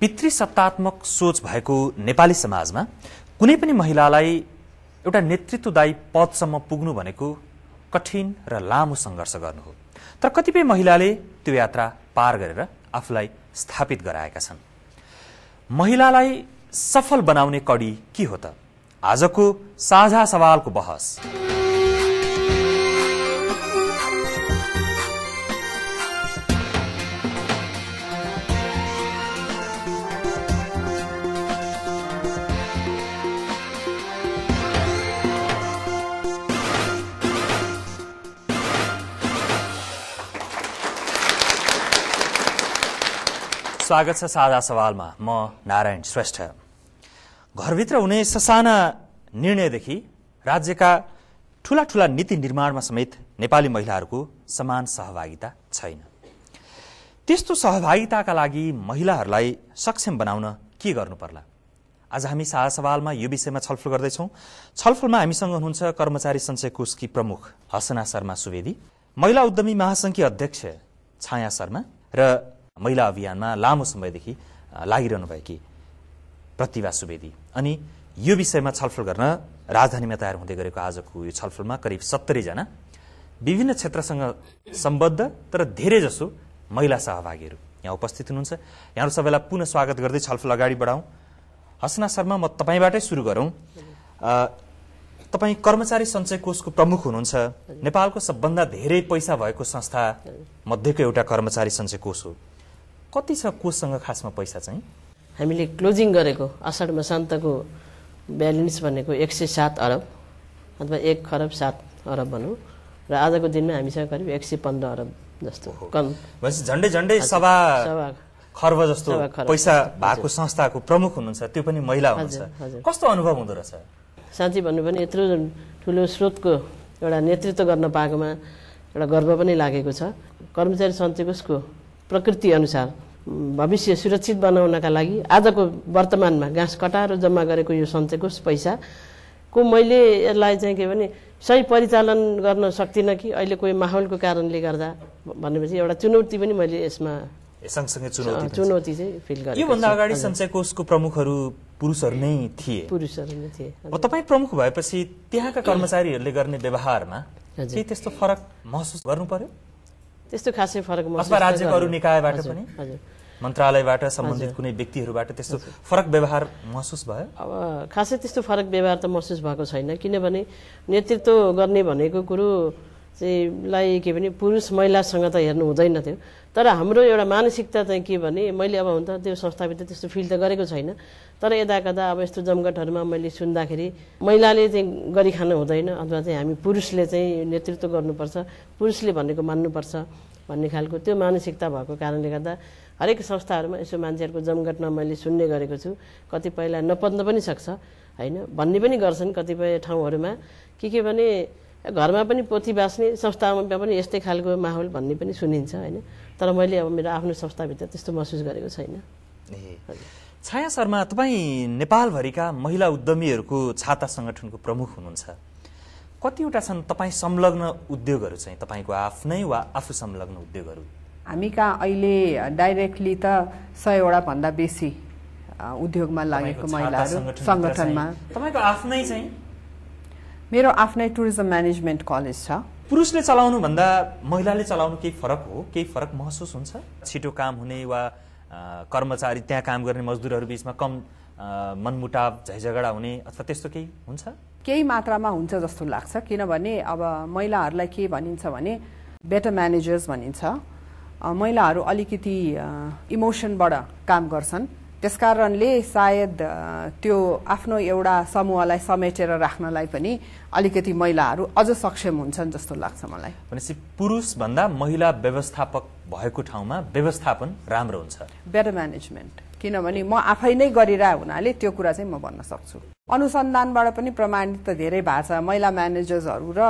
पितृसत्तात्मक सोच भएको नेपाली समाजमा कुनै पनि महिलालाई एउटा नेतृत्वदायी पदसम्म पुग्नु भनेको कठिन र लामो सङ्घर्ष गर्नु हो तर कतिपय महिलाले त्यो यात्रा पार गरेर आफूलाई स्थापित गराएका छन् महिलालाई सफल बनाउने कडी के हो त आजको साझा सवालको बहस स्वागत छ साझा सवालमा म नारायण श्रेष्ठ घरभित्र हुने ससाना निर्णयदेखि राज्यका ठुला ठुला नीति निर्माणमा समेत नेपाली महिलाहरूको समान सहभागिता छैन त्यस्तो सहभागिताका लागि महिलाहरूलाई सक्षम बनाउन के गर्नु पर्ला आज हामी साझा सवालमा यो विषयमा छलफल गर्दैछौँ छलफलमा हामीसँग हुनुहुन्छ कर्मचारी सञ्चय कोषकी प्रमुख हसना शर्मा सुवेदी महिला उद्यमी महासङ्घकी अध्यक्ष छाया शर्मा र महिला अभियानमा लामो समयदेखि लागिरहनु भएकी प्रतिभा सुवेदी अनि यो विषयमा छलफल गर्न राजधानीमा तयार हुँदै गरेको आजको यो छलफलमा करिब सत्तरीजना विभिन्न क्षेत्रसँग सम्बद्ध तर धेरैजसो महिला सहभागीहरू यहाँ उपस्थित हुनुहुन्छ यहाँहरू सबैलाई पुनः स्वागत गर्दै छलफल अगाडि बढाउँ हसना शर्मा म तपाईँबाटै सुरु गरौँ तपाईँ कर्मचारी सञ्चय कोषको प्रमुख हुनुहुन्छ नेपालको सबभन्दा धेरै पैसा भएको संस्था मध्येको एउटा कर्मचारी सञ्चय कोष हो कति छ कोषसँग खासमा पैसा चाहिँ हामीले क्लोजिङ गरेको आषाढ मसान्तको ब्यालेन्स भनेको एक सय सात अरब अथवा एक खरब सात अरब भनौँ र आजको दिनमा हामीसँग करिब एक सय पन्ध्र अरब जस्तो कम झन्डै झन्डै सभा खर्ब जस्तो पैसा भएको संस्थाको प्रमुख हुनुहुन्छ त्यो पनि महिला हुनुहुन्छ कस्तो अनुभव हुँदो रहेछ साँच्ची भन्नु भने यत्रो ठुलो स्रोतको एउटा नेतृत्व गर्न पाएकोमा एउटा गर्व पनि लागेको छ कर्मचारी कोषको प्रकृति अनुसार भविष्य सुरक्षित बनाउनका लागि आजको वर्तमानमा घाँस कटाएर जम्मा गरेको यो पैसा पैसाको मैले यसलाई चाहिँ के भने सही परिचालन गर्न सक्दिनँ कि अहिले कोही माहौलको कारणले गर्दा भनेपछि एउटा चुनौती पनि मैले यसमा सँगसँगै चुनौती चुनौती चाहिँ फिल गरेँ योभन्दा अगाडि सञ्चय कोषको प्रमुखहरू पुरुषहरू नै थिए पुरुषहरू नै थिए तपाईँ प्रमुख भएपछि त्यहाँका कर्मचारीहरूले गर्ने व्यवहारमा केही त्यस्तो फरक महसुस गर्नु पर्यो त्यस्तो खासै फरक अथवा राज्यको अरू निकायबाट पनि मन्त्रालयबाट सम्बन्धित कुनै व्यक्तिहरूबाट त्यस्तो फरक व्यवहार महसुस भयो अब खासै त्यस्तो फरक व्यवहार त महसुस भएको छैन किनभने नेतृत्व गर्ने भनेको कुरो चाहिँ के भने पुरुष महिलासँग त हेर्नु हुँदैन थियो तर हाम्रो एउटा मानसिकता चाहिँ के भने मैले अब हुन त त्यो संस्थाभित्र त्यस्तो फिल त गरेको छैन तर यता कता अब यस्तो जमघटहरूमा मैले सुन्दाखेरि महिलाले चाहिँ गरिखानु हुँदैन अथवा चाहिँ हामी पुरुषले चाहिँ नेतृत्व गर्नुपर्छ पुरुषले भनेको मान्नुपर्छ भन्ने खालको त्यो मानसिकता भएको कारणले गर्दा हरेक संस्थाहरूमा यसो मान्छेहरूको जमघटमा मैले सुन्ने गरेको छु कतिपयलाई नपत्न पनि सक्छ होइन भन्ने पनि गर्छन् कतिपय ठाउँहरूमा के के भने घरमा पनि पोथी बाँच्ने संस्थामा पनि यस्तै खालको माहौल भन्ने पनि सुनिन्छ होइन तर मैले अब मेरो आफ्नो संस्थाभित्र त्यस्तो महसुस गरेको छैन छाया शर्मा तपाईँ नेपालभरिका महिला उद्यमीहरूको छाता सङ्गठनको प्रमुख हुनुहुन्छ कतिवटा छन् तपाईँ संलग्न उद्योगहरू चाहिँ तपाईँको आफ्नै वा आफू संलग्न उद्योगहरू हामी कहाँ अहिले डाइरेक्टली त सयवटा भन्दा बेसी उद्योगमा लागेको महिलाहरू सङ्गठनमा तपाईँको आफ्नै चाहिँ मेरो आफ्नै टुरिज्म म्यानेजमेन्ट कलेज छ पुरुषले चलाउनु भन्दा महिलाले चलाउनु केही फरक हो केही फरक महसुस हुन्छ छिटो काम हुने वा कर्मचारी त्यहाँ काम गर्ने मजदुरहरू बिचमा कम मनमुटाव झैझगडा हुने अथवा त्यस्तो केही हुन्छ केही मात्रामा हुन्छ जस्तो लाग्छ किनभने अब महिलाहरूलाई के भनिन्छ भने बेटर म्यानेजर्स भनिन्छ महिलाहरू अलिकति इमोसनबाट काम गर्छन् त्यसकारणले सायद त्यो आफ्नो एउटा समूहलाई समेटेर राख्नलाई पनि अलिकति महिलाहरू अझ सक्षम हुन्छन् जस्तो लाग्छ मलाई भनेपछि पुरुषभन्दा महिला व्यवस्थापक भएको ठाउँमा व्यवस्थापन राम्रो हुन्छ बेटर म्यानेजमेन्ट किनभने म आफै नै गरिरहेको हुनाले त्यो कुरा चाहिँ म भन्न सक्छु अनुसन्धानबाट पनि प्रमाणित त धेरै भएको छ महिला म्यानेजर्सहरू र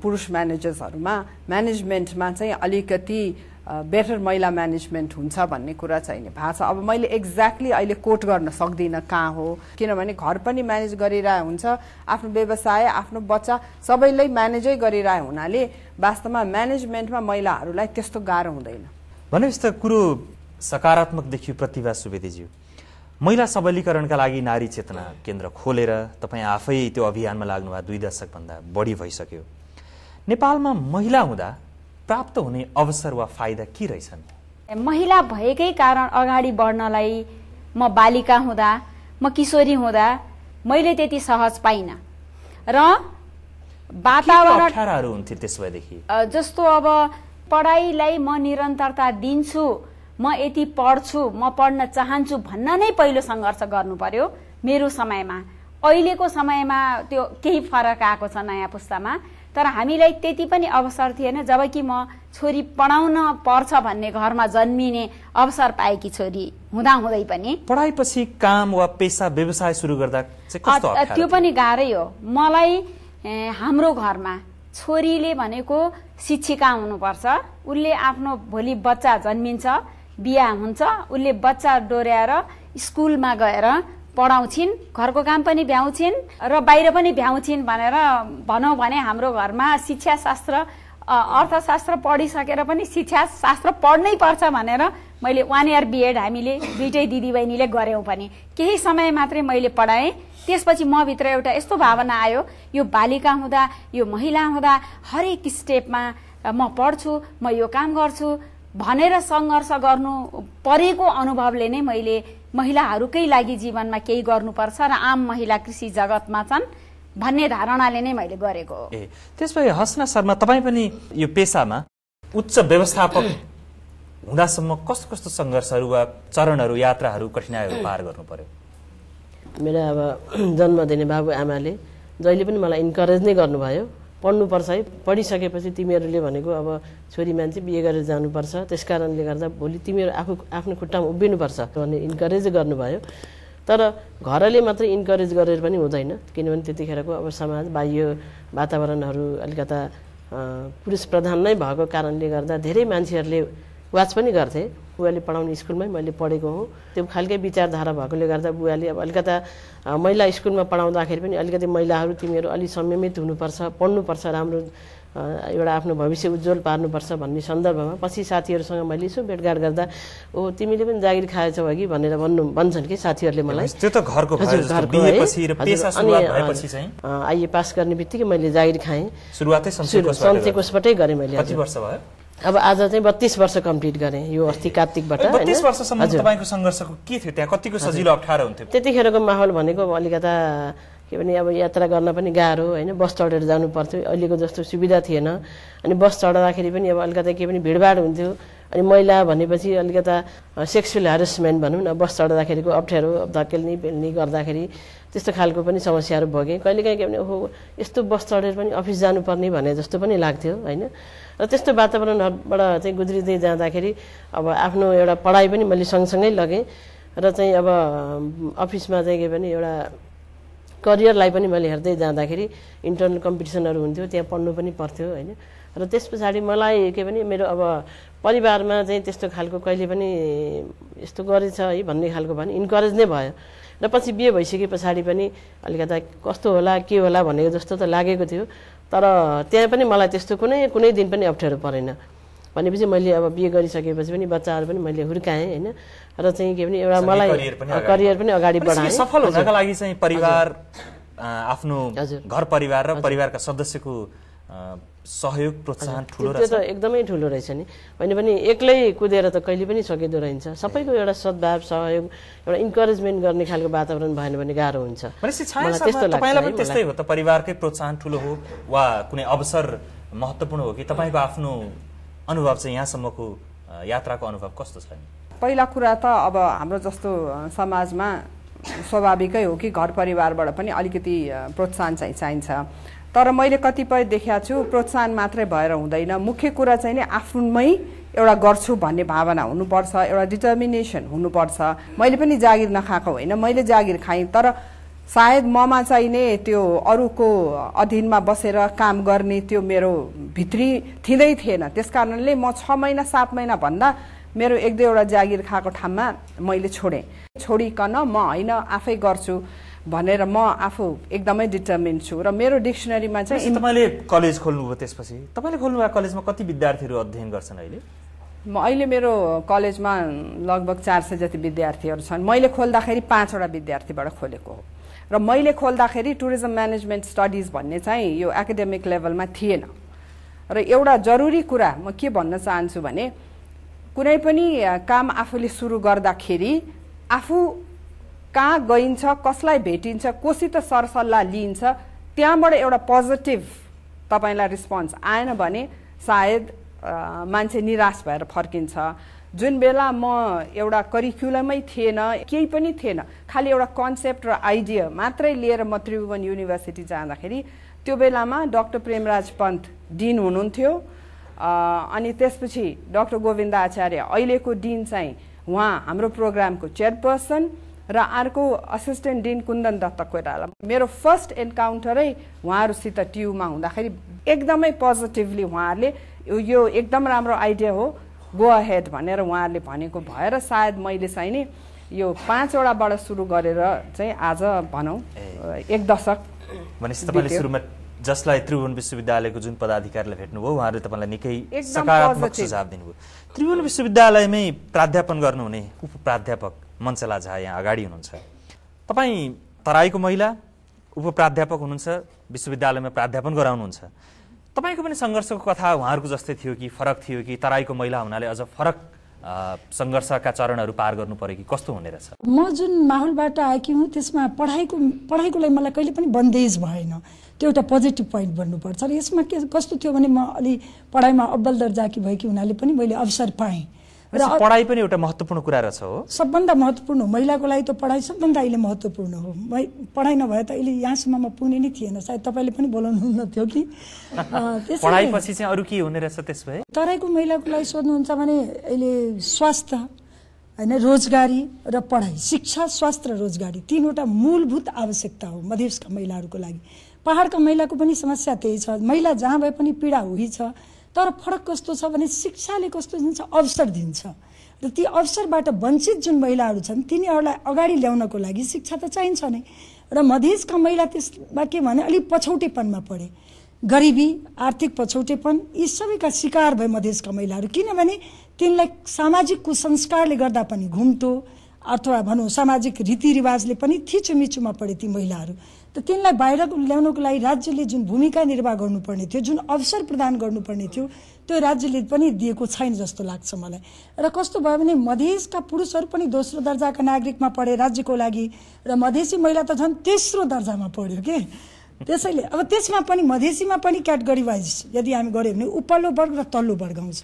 पुरुष म्यानेजर्सहरूमा म्यानेजमेन्टमा चाहिँ अलिकति बेटर महिला म्यानेजमेन्ट हुन्छ भन्ने कुरा चाहिने भाषा अब मैले एक्ज्याक्टली अहिले कोट गर्न सक्दिनँ कहाँ हो किनभने घर पनि म्यानेज गरिरहेको हुन्छ आफ्नो व्यवसाय आफ्नो बच्चा सबैलाई म्यानेजै गरिरहेको हुनाले वास्तवमा म्यानेजमेन्टमा महिलाहरूलाई त्यस्तो गाह्रो हुँदैन भनेपछि त कुरो सकारात्मक देखियो प्रतिभा सुवेदीज्यू महिला सबलीकरणका लागि नारी चेतना केन्द्र खोलेर तपाईँ आफै त्यो अभियानमा लाग्नुभयो दुई दशकभन्दा बढी भइसक्यो नेपालमा महिला हुँदा प्राप्त हुने अवसर वा फाइदा के रहेछन् महिला भएकै कारण अगाडि बढ्नलाई म बालिका हुँदा म किशोरी हुँदा मैले त्यति सहज पाइनँ र वातावरण त्यस भएदेखि जस्तो अब पढाइलाई म निरन्तरता दिन्छु म यति पढ्छु म पढ्न चाहन्छु भन्न नै पहिलो सङ्घर्ष गर्नु पर्यो मेरो समयमा अहिलेको समयमा त्यो केही फरक आएको छ नयाँ पुस्तामा तर हामीलाई त्यति पनि अवसर थिएन जबकि म छोरी पढाउन पर्छ भन्ने घरमा जन्मिने अवसर पाएकी छोरी हुँदाहुँदै पनि पढाइपछि काम वा पेसा व्यवसाय सुरु गर्दा त्यो पनि गाह्रै हो मलाई हाम्रो घरमा छोरीले भनेको शिक्षिका हुनुपर्छ उसले आफ्नो भोलि बच्चा जन्मिन्छ बिहा हुन्छ उसले बच्चा डोर्याएर स्कुलमा गएर पढाउँछिन् घरको काम पनि भ्याउँछिन् र बाहिर पनि भ्याउँछिन् भनेर भनौँ भने हाम्रो घरमा शिक्षा शास्त्र अर्थशास्त्र पढिसकेर पनि शिक्षा शास्त्र पढ्नै पर्छ भनेर मैले वान इयर बिएड हामीले दुइटै दिदीबहिनीले गऱ्यौँ भने केही समय मात्रै मैले पढाएँ त्यसपछि मभित्र एउटा यस्तो भावना आयो यो बालिका हुँदा यो महिला हुँदा हरेक स्टेपमा म पढ्छु म यो काम गर्छु भनेर सङ्घर्ष गर्नु परेको अनुभवले नै मैले महिलाहरूकै लागि जीवनमा केही गर्नुपर्छ र आम महिला कृषि जगतमा छन् भन्ने धारणाले नै मैले गरेको हो त्यस भए हसना शर्मा तपाईँ पनि यो पेसामा उच्च व्यवस्थापक हुँदासम्म कस्तो कस्तो सङ्घर्षहरू वा चरणहरू यात्राहरू कठिनाइहरू पार गर्नु पर्यो मेरो अब जन्म दिने बाबु आमाले जहिले पनि मलाई इन्करेज नै गर्नुभयो पढ्नुपर्छ है पढिसकेपछि तिमीहरूले भनेको अब छोरी मान्छे बिहे गरेर जानुपर्छ त्यस कारणले गर्दा भोलि तिमीहरू आफू आफ्नो खुट्टामा उभिनुपर्छ भन्ने इन्करेज गर्नुभयो तर घरले मात्रै इन्करेज गरेर पनि हुँदैन किनभने त्यतिखेरको अब समाज बाह्य वातावरणहरू अलिकता पुरुष प्रधान नै भएको कारणले गर्दा धेरै मान्छेहरूले वाच पनि गर्थेँ बुवाले पढाउने स्कुलमै मैले पढेको हुँ त्यो खालकै विचारधारा भएकोले गर्दा बुवाले अब अलिकता महिला स्कुलमा पढाउँदाखेरि पनि अलिकति महिलाहरू तिमीहरू अलिक संयमित हुनुपर्छ पढ्नुपर्छ राम्रो एउटा आफ्नो भविष्य उज्जवल पार्नुपर्छ भन्ने सन्दर्भमा पछि साथीहरूसँग मैले यसो भेटघाट गर्दा ओ तिमीले पनि जागिर खाएछौ कि भनेर भन्नु भन्छन् कि साथीहरूले मलाई त्यो त घरको अनि आइए पास गर्ने बित्तिकै मैले जागिर खाएँ सन्चे कोषबाटै गरेँ मैले अब आज चाहिँ बत्तिस वर्ष कम्प्लिट गरेँ यो अस्ति कार्तिकबाट बत्तिस वर्षसम्म तपाईँको सङ्घर्षको के थियो त्यहाँ कतिको सजिलो अप्ठ्यारो हुन्थ्यो त्यतिखेरको माहौल भनेको अब अलिकता के भने अब यात्रा गर्न पनि गाह्रो होइन बस चढेर जानु पर्थ्यो अहिलेको जस्तो सुविधा थिएन अनि बस चढाउँदाखेरि पनि अब अलिकता के पनि भिडभाड हुन्थ्यो अनि महिला भनेपछि अलिकता सेक्सुअल हेरेसमेन्ट भनौँ न बस चढ्दाखेरिको अप्ठ्यारो धकेल्ने पेल्ने गर्दाखेरि त्यस्तो खालको पनि समस्याहरू भोगेँ कहिलेकाहीँ के भने ओहो यस्तो बस चढेर पनि अफिस जानुपर्ने भने जस्तो पनि लाग्थ्यो होइन र त्यस्तो वातावरणबाट चाहिँ गुज्रिँदै जाँदाखेरि अब आफ्नो एउटा पढाइ पनि मैले सँगसँगै लगेँ र चाहिँ अब अफिसमा चाहिँ के भने एउटा करियरलाई पनि मैले हेर्दै जाँदाखेरि इन्टरनल कम्पिटिसनहरू हुन्थ्यो त्यहाँ पढ्नु पनि पर्थ्यो होइन र त्यस पछाडि मलाई के भने मेरो अब परिवारमा चाहिँ त्यस्तो खालको कहिले पनि यस्तो गरेछ है भन्ने खालको भने इन्करेज नै भयो र पछि बिहे भइसके पछाडि पनि अलिकता कस्तो होला के होला भनेको जस्तो त लागेको थियो तर त्यहाँ पनि मलाई त्यस्तो कुनै कुनै दिन पनि अप्ठ्यारो परेन भनेपछि मैले अब बिहे गरिसकेपछि पनि बच्चाहरू पनि मैले हुर्काएँ होइन र चाहिँ के भने एउटा मलाई करियर पनि अगाडि बढाएँ सफल हुनका लागि चाहिँ परिवार आफ्नो घर परिवार र परिवारका सदस्यको सहयोग प्रोत्साहन ठुलो त्यो त एकदमै ठुलो रहेछ नि होइन भने एक्लै कुदेर त कहिले पनि सकिँदो रहन्छ सबैको एउटा सद्भाव सहयोग एउटा इन्करेजमेन्ट गर्ने खालको वातावरण भएन भने गाह्रो हुन्छ त्यस्तै हो त परिवारकै प्रोत्साहन ठुलो हो वा कुनै अवसर महत्त्वपूर्ण हो कि तपाईँको आफ्नो अनुभव चाहिँ यहाँसम्मको यात्राको अनुभव कस्तो छ पहिला कुरा त अब हाम्रो जस्तो समाजमा स्वाभाविकै हो कि घर परिवारबाट पनि अलिकति प्रोत्साहन चाहिँ चाहिन्छ तर मैले कतिपय देखेको छु प्रोत्साहन मात्रै भएर हुँदैन मुख्य कुरा चाहिँ नि आफ्नोमै एउटा गर्छु भन्ने भावना हुनुपर्छ एउटा डिटर्मिनेसन हुनुपर्छ मैले पनि जागिर नखाएको होइन मैले जागिर खाएँ तर सायद ममा चाहिने त्यो अरूको अधीनमा बसेर काम गर्ने त्यो मेरो भित्री थिँदै थिएन त्यस कारणले म छ महिना सात महिनाभन्दा मेरो एक दुईवटा जागिर खाएको ठाउँमा मैले छोडेँ छोडिकन म होइन आफै गर्छु भनेर म आफू एकदमै डिटर्मिन छु र मेरो डिक्सनरीमा चाहिँ तपाईँले कलेज खोल्नुभयो त्यसपछि तपाईँले खोल्नुभएको कलेजमा कति विद्यार्थीहरू अध्ययन गर्छन् अहिले म अहिले मेरो कलेजमा लगभग चार सय जति विद्यार्थीहरू छन् मैले खोल्दाखेरि पाँचवटा विद्यार्थीबाट खोलेको हो र मैले खोल्दाखेरि टुरिज्म म्यानेजमेन्ट स्टडिज भन्ने चाहिँ यो एकाडेमिक लेभलमा थिएन र एउटा जरुरी कुरा म के भन्न चाहन्छु भने कुनै पनि काम आफूले सुरु गर्दाखेरि आफू कहाँ गइन्छ कसलाई भेटिन्छ कोसित सरसल्लाह लिइन्छ त्यहाँबाट एउटा पोजिटिभ तपाईँलाई रिस्पोन्स आएन भने सायद मान्छे निराश भएर फर्किन्छ जुन बेला म एउटा करिकुलमै थिएन केही पनि थिएन खालि एउटा कन्सेप्ट र आइडिया मात्रै लिएर म त्रिभुवन युनिभर्सिटी जाँदाखेरि त्यो बेलामा डाक्टर प्रेमराज पन्त डिन हुनुहुन्थ्यो अनि त्यसपछि डाक्टर गोविन्द आचार्य अहिलेको डिन चाहिँ उहाँ हाम्रो प्रोग्रामको चेयरपर्सन र अर्को असिस्टेन्ट डिन कुन्दन दत्त कोइराला मेरो फर्स्ट इन्काउन्टरै उहाँहरूसित ट्युमा हुँदाखेरि एकदमै पोजिटिभली उहाँहरूले यो एकदम राम्रो आइडिया हो गो अहेड भनेर उहाँहरूले भनेको भएर सायद मैले चाहिँ नि यो पाँचवटाबाट सुरु गरेर चाहिँ आज भनौँ एक दशक भनेपछि तपाईँले सुरुमा जसलाई त्रिभुवन विश्वविद्यालयको जुन पदाधिकारीले भेट्नुभयो उहाँहरूले तपाईँलाई निकै सकारात्मक सुझाव दिनुभयो त्रिभुवन विश्वविद्यालयमै प्राध्यापन गर्नुहुने उप प्राध्यापक मञ्चला झा यहाँ अगाडि हुनुहुन्छ तपाईँ तराईको महिला उपप्राध्यापक हुनुहुन्छ विश्वविद्यालयमा प्राध्यापन गराउनुहुन्छ तपाईँको पनि सङ्घर्षको कथा उहाँहरूको जस्तै थियो कि फरक थियो कि तराईको महिला हुनाले अझ फरक सङ्घर्षका चरणहरू पार गर्नु पऱ्यो कि कस्तो हुने रहेछ म जुन माहौलबाट आएकी हुँ त्यसमा पढाइको पढाइको लागि मलाई कहिले पनि बन्देज भएन त्यो एउटा पोजिटिभ पोइन्ट भन्नुपर्छ र यसमा के कस्तो थियो भने म अलि पढाइमा अब्बल दर्जाकी भएकी हुनाले पनि मैले अवसर पाएँ पढाइ पनि एउटा महत्त्वपूर्ण कुरा रहेछ हो सबभन्दा महत्त्वपूर्ण हो महिलाको लागि त पढाइ सबभन्दा अहिले महत्त्वपूर्ण हो पढाइ नभए त अहिले यहाँसम्म म पुग्ने नै थिएन सायद तपाईँले पनि बोलाउनु हुन्न थियो कि पढाइपछि चाहिँ अरू के हुने रहेछ त्यस भए तराईको महिलाको लागि सोध्नुहुन्छ भने अहिले स्वास्थ्य होइन रोजगारी र पढाइ शिक्षा स्वास्थ्य र रोजगारी तिनवटा मूलभूत आवश्यकता हो मधेसका महिलाहरूको लागि पहाडका महिलाको पनि समस्या त्यही छ महिला जहाँ भए पनि पीडा हुई छ तर फरक कस्तो छ भने शिक्षाले कस्तो दिन्छ अवसर दिन्छ र ती अवसरबाट वञ्चित जुन महिलाहरू छन् तिनीहरूलाई अगाडि ल्याउनको लागि शिक्षा त चाहिन्छ नै र मधेसका महिला त्यसमा के भने अलिक पछौटेपनमा पढे गरिबी आर्थिक पछौटेपन यी सबैका शिकार भए मधेसका महिलाहरू किनभने तिनलाई सामाजिक कुसंस्कारले गर्दा पनि घुम्टो अथवा भनौँ सामाजिक रीतिरिवाजले पनि थिचुमिचुमा पढे ती महिलाहरू त तिनलाई बाहिर ल्याउनको लागि राज्यले जुन भूमिका निर्वाह गर्नुपर्ने थियो जुन अवसर प्रदान गर्नुपर्ने थियो त्यो राज्यले पनि दिएको छैन जस्तो लाग्छ मलाई र कस्तो भयो भने मधेसका पुरुषहरू पनि दोस्रो दर्जाका नागरिकमा पढे राज्यको लागि र मधेसी महिला त झन् तेस्रो दर्जामा पढ्यो के त्यसैले अब त्यसमा पनि मधेसीमा पनि क्याटेगोरी वाइज यदि हामी गऱ्यौँ भने उपल्लो वर्ग र तल्लो वर्ग आउँछ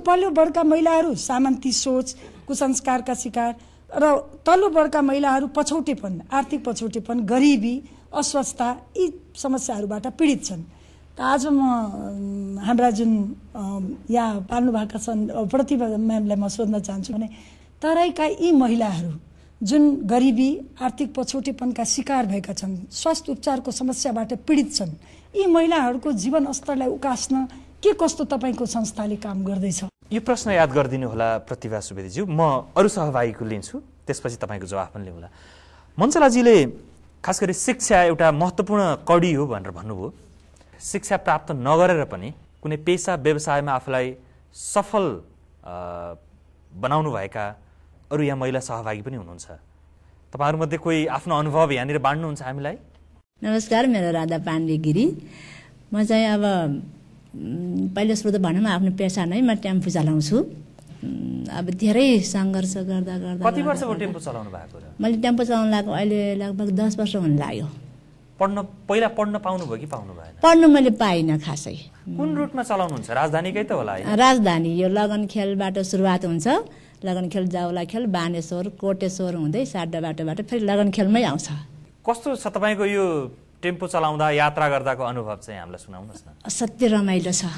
उपल्लो वर्गका महिलाहरू सामन्ती सोच कुसंस्कारका शिकार र तल्लो वर्गका महिलाहरू पछौटेपन आर्थिक पछौटेपन गरिबी अस्वस्थता यी समस्याहरूबाट पीडित छन् त आज म हाम्रा जुन यहाँ पाल्नुभएका छन् प्रतिभा म्यामलाई म सोध्न चाहन्छु भने तराईका यी महिलाहरू जुन गरिबी आर्थिक पछौटेपनका शिकार भएका छन् स्वास्थ्य उपचारको समस्याबाट पीडित छन् यी महिलाहरूको जीवन स्तरलाई उकास्न के कस्तो तपाईँको संस्थाले काम गर्दैछ यो प्रश्न याद गरिदिनु होला प्रतिभा सुवेदीज्यू म अरू सहभागीको लिन्छु त्यसपछि तपाईँको जवाफ पनि लिउँला मञ्चलाजीले खास गरी शिक्षा एउटा महत्त्वपूर्ण कडी हो भनेर भन्नुभयो शिक्षा प्राप्त नगरेर पनि कुनै पेसा व्यवसायमा आफूलाई सफल बनाउनुभएका अरू यहाँ महिला सहभागी पनि हुनुहुन्छ तपाईँहरूमध्ये कोही आफ्नो अनुभव यहाँनिर बाँड्नुहुन्छ हामीलाई नमस्कार मेरो राधा पाण्डे गिरी म चाहिँ अब पहिलो स्रोत भनौँ आफ्नो पेसा नै म ट्याम्पू चलाउँछु अब धेरै सङ्घर्ष गर्दा गर्दा कति वर्षको टेम्पो चलाउनु भएको मैले टेम्पो चलाउनु लागेको अहिले लगभग दस वर्ष हुन लाग्यो पढ्न पहिला पढ्न पाउनु भयो कि पाउनु भएन पढ्न मैले पाइनँ खासै कुन रुटमा चलाउनुहुन्छ राजधानीकै त होला राजधानी यो लगन खेलबाट सुरुवात हुन्छ लगन खेल जाउला खेल बानेश्वर कोटेश्वर हुँदै साडा बाटोबाट फेरि लगन खेलमै आउँछ कस्तो छ तपाईँको यो टेम्पो चलाउँदा यात्रा गर्दाको अनुभव चाहिँ हामीलाई सुनाउनुहोस् न असाध्य रमाइलो छ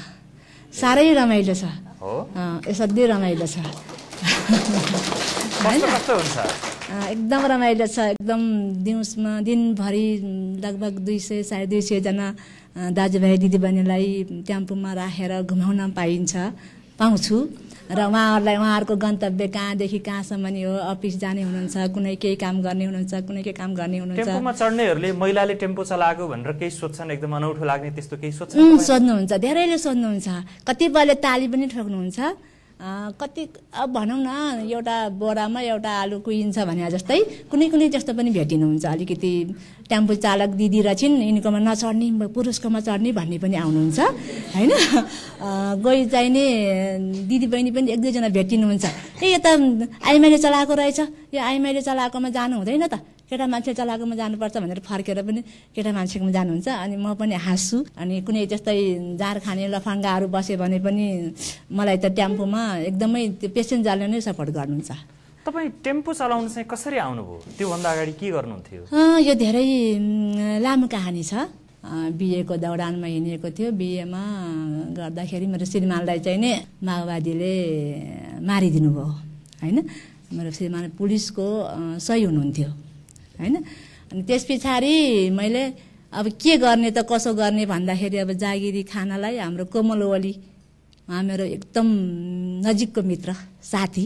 साह्रै रमाइलो छ असाध्यै रमाइलो छ एकदम रमाइलो छ एकदम दिउँसमा दिनभरि लगभग दुई सय साढे दुई सयजना दाजुभाइ दिदीबहिनीलाई ट्याम्पोमा राखेर घुमाउन पाइन्छ पाउँछु र उहाँहरूलाई उहाँहरूको गन्तव्य कहाँदेखि कहाँसम्म नि हो अफिस जाने हुनुहुन्छ कुनै केही काम गर्ने हुनुहुन्छ कुनै केही काम गर्ने हुनुहुन्छ टेम्पोमा चढ्नेहरूले महिलाले टेम्पो चलाएको भनेर केही सोध्छन् एकदम अनौठो लाग्ने त्यस्तो केही सोध्छ सोध्नुहुन्छ धेरैले सोध्नुहुन्छ कतिपयले ताली पनि ठोक्नुहुन्छ कति अब भनौँ न एउटा बोरामा एउटा आलु कुहिन्छ भने जस्तै कुनै कुनै जस्तो पनि भेटिनुहुन्छ अलिकति टेम्पो चालक दिदी र छिन् यिनीकोमा नचढ्ने पुरुषकोमा चढ्ने भन्ने पनि आउनुहुन्छ होइन गई चाहिने दिदी बहिनी पनि एक दुईजना भेटिनुहुन्छ ए यता त चलाएको रहेछ यो आइमाईले चलाएकोमा जानु हुँदैन त केटा मान्छे चलाएकोमा जानुपर्छ भनेर फर्केर पनि केटा मान्छेकोमा जानुहुन्छ अनि म पनि हाँस्छु अनि कुनै त्यस्तै जार खाने लफाङ्गाहरू बस्यो भने पनि मलाई त टेम्पोमा एकदमै त्यो पेसेन्जरले नै सपोर्ट गर्नुहुन्छ तपाईँ टेम्पो चलाउनु चाहिँ कसरी आउनुभयो त्योभन्दा अगाडि के गर्नुहुन्थ्यो यो धेरै लामो कहानी छ बिहेको दौडानमा हिँडिएको थियो बिहेमा गर्दाखेरि मेरो श्रीमानलाई चाहिँ नै माओवादीले मारिदिनु भयो होइन मेरो श्रीमान पुलिसको सही हुनुहुन्थ्यो होइन अनि त्यस पछाडि मैले अब के गर्ने त कसो गर्ने भन्दाखेरि अब जागिरी खानालाई हाम्रो कोमल ओली उहाँ मेरो एकदम नजिकको मित्र साथी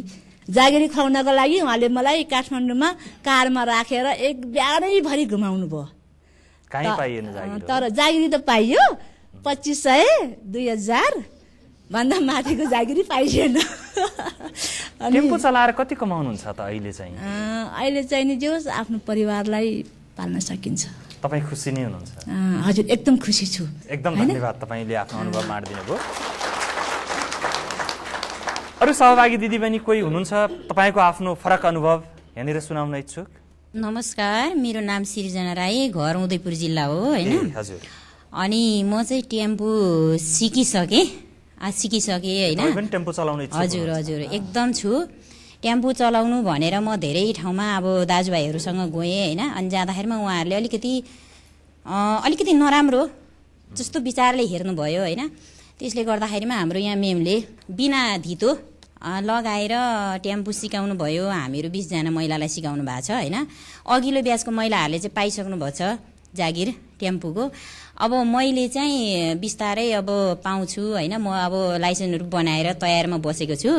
जागिरी खुवाउनको लागि उहाँले मलाई काठमाडौँमा कारमा राखेर रा एक बिहानैभरि घुमाउनु भयो तर जागिरी त पाइयो पच्चिस सय दुई हजार भन्दा माथिको जागिरी पाइएन टेम्पो चलाएर कति कमाउनुहुन्छ त अहिले चाहिँ अहिले चाहिँ नि जे होस् आफ्नो परिवारलाई पाल्न सकिन्छ तपाईँ खुसी नै हुनुहुन्छ हजुर एकदम खुसी छु एकदम धन्यवाद तपाईँले आफ्नो अनुभव बाँडिदिनु भयो अरू सहभागी दिदीबहिनी कोही हुनुहुन्छ तपाईँको आफ्नो फरक अनुभव यहाँनिर सुनाउन इच्छुक नमस्कार मेरो नाम सिर्जना राई घर उदयपुर जिल्ला हो होइन अनि म चाहिँ टेम्पो सिकिसकेँ सिकिसकेँ होइन हजुर हजुर एकदम छु टेम्पो चलाउनु भनेर म धेरै ठाउँमा अब दाजुभाइहरूसँग गएँ होइन अनि जाँदाखेरिमा उहाँहरूले अलिकति अलिकति नराम्रो जस्तो विचारले हेर्नुभयो होइन त्यसले गर्दाखेरिमा हाम्रो यहाँ मेमले बिना धितो लगाएर ट्याम्पू सिकाउनु भयो हामीहरू बिसजना महिलालाई सिकाउनु भएको छ होइन अघिल्लो ब्याजको महिलाहरूले चाहिँ पाइसक्नु भएको छ जागिर ट्याम्पूको अब मैले चाहिँ बिस्तारै अब पाउँछु होइन म अब लाइसेन्सहरू बनाएर तयारमा बसेको छु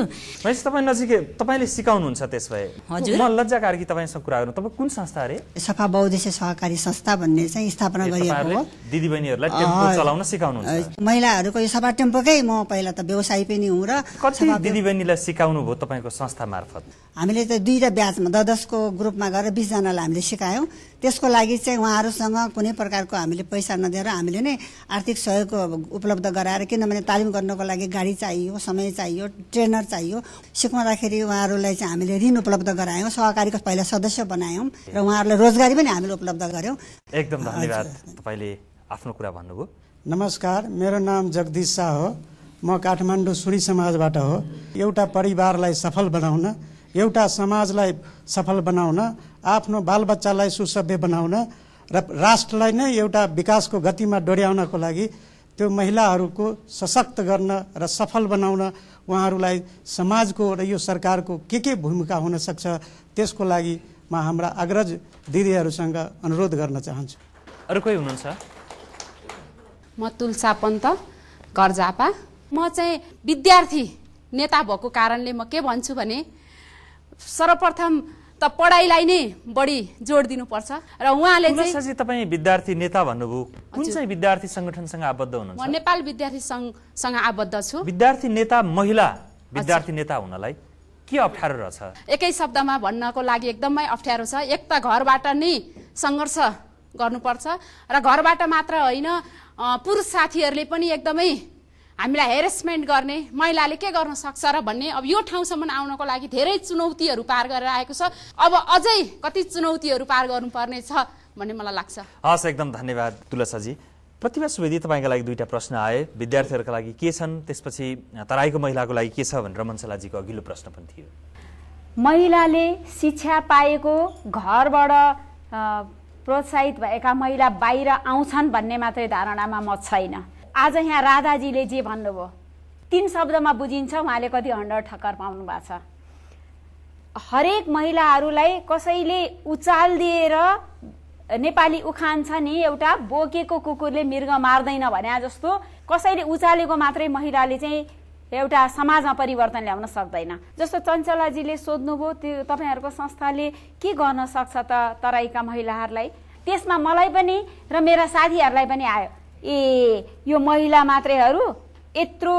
तपाईँ नजिकै तपाईँले सिकाउनुहुन्छ त्यस भए हजुर म लज्जाकार कि तपाईँसँग कुरा गर्नु तपाईँ कुन संस्था अरे सफा बहुद्देश्य सहकारी संस्था भन्ने चाहिँ स्थापना गरिएको हो दिदीबहिनीहरूलाई टेम्पो चलाउन सिकाउनुहुन्छ महिलाहरूको यो सफा टेम्पोकै म पहिला त व्यवसायी पनि हुँ र कति दिदीबहिनीलाई सिकाउनु भयो तपाईँको संस्था मार्फत हामीले त दुईवटा ब्याचमा दस दसको ग्रुपमा गएर बिसजनालाई हामीले सिकायौँ त्यसको लागि चाहिँ उहाँहरूसँग कुनै प्रकारको हामीले पैसा नदिएर हामीले नै आर्थिक सहयोग उपलब्ध गराएर किनभने तालिम गर्नको लागि गाडी चाहियो समय चाहियो ट्रेनर चाहियो सिकाउँदाखेरि उहाँहरूलाई चाहिँ हामीले ऋण उपलब्ध गरायौँ सहकारीको पहिला सदस्य बनायौँ र उहाँहरूलाई रोजगारी पनि हामीले उपलब्ध गऱ्यौँ एकदम धन्यवाद तपाईँले आफ्नो कुरा भन्नुभयो नमस्कार मेरो नाम जगदीश शाह हो म काठमाडौँ सुरी समाजबाट हो एउटा परिवारलाई सफल बनाउन एउटा समाजलाई सफल बनाउन आफ्नो बालबच्चालाई सुसभ्य बनाउन र राष्ट्रलाई नै एउटा विकासको गतिमा डोर्याउनको लागि त्यो महिलाहरूको सशक्त गर्न र सफल बनाउन उहाँहरूलाई समाजको र यो सरकारको के के भूमिका हुनसक्छ त्यसको लागि म हाम्रा अग्रज दिदीहरूसँग अनुरोध गर्न चाहन्छु अरू कोही हुनुहुन्छ म तुलसा पन्त कर्जापा म चाहिँ विद्यार्थी नेता भएको कारणले म के भन्छु भने सर्वप्रथम त पढाइलाई नै बढी जोड दिनुपर्छ र उहाँले चाहिँ तपाईँ विद्यार्थी नेता भन्नुभयो कुन चाहिँ विद्यार्थी सङ्गठनसँग आबद्ध हुनुहुन्छ म नेपाल विद्यार्थी सङ्घसँग आबद्ध छु विद्यार्थी नेता महिला विद्यार्थी नेता हुनलाई के अप्ठ्यारो रहेछ एकै शब्दमा भन्नको लागि एकदमै अप्ठ्यारो छ एक त घरबाट नै सङ्घर्ष गर्नुपर्छ र घरबाट मात्र होइन पुरुष साथीहरूले पनि एकदमै हामीलाई हेरेसमेन्ट गर्ने महिलाले के गर्न सक्छ र भन्ने अब यो ठाउँसम्म आउनको लागि धेरै चुनौतीहरू पार गरेर आएको छ अब अझै कति चुनौतीहरू पार गर्नुपर्ने छ भन्ने मलाई लाग्छ हस् एकदम धन्यवाद तुलसाजी प्रतिभा सुवेदी तपाईँका लागि दुईवटा प्रश्न आए विद्यार्थीहरूका लागि के छन् त्यसपछि तराईको महिलाको लागि के छ भनेर मनसलाजीको अघिल्लो प्रश्न पनि थियो महिलाले शिक्षा पाएको घरबाट प्रोत्साहित भएका महिला बाहिर आउँछन् भन्ने मात्रै धारणामा म छैन आज यहाँ राधाजीले जे भन्नुभयो तिन शब्दमा बुझिन्छ उहाँले कति हन्डर ठक्कर पाउनु भएको छ हरेक महिलाहरूलाई कसैले उचाल दिएर नेपाली उखान छ नि एउटा बोकेको कुकुरले मृग मार्दैन भने जस्तो कसैले उचालेको मात्रै महिलाले चाहिँ एउटा समाजमा परिवर्तन ल्याउन सक्दैन जस्तो चञ्चलाजीले सोध्नुभयो त्यो तपाईँहरूको संस्थाले के गर्न सक्छ त तराईका महिलाहरूलाई त्यसमा मलाई पनि र मेरा साथीहरूलाई पनि आयो ए यो महिला मात्रैहरू यत्रो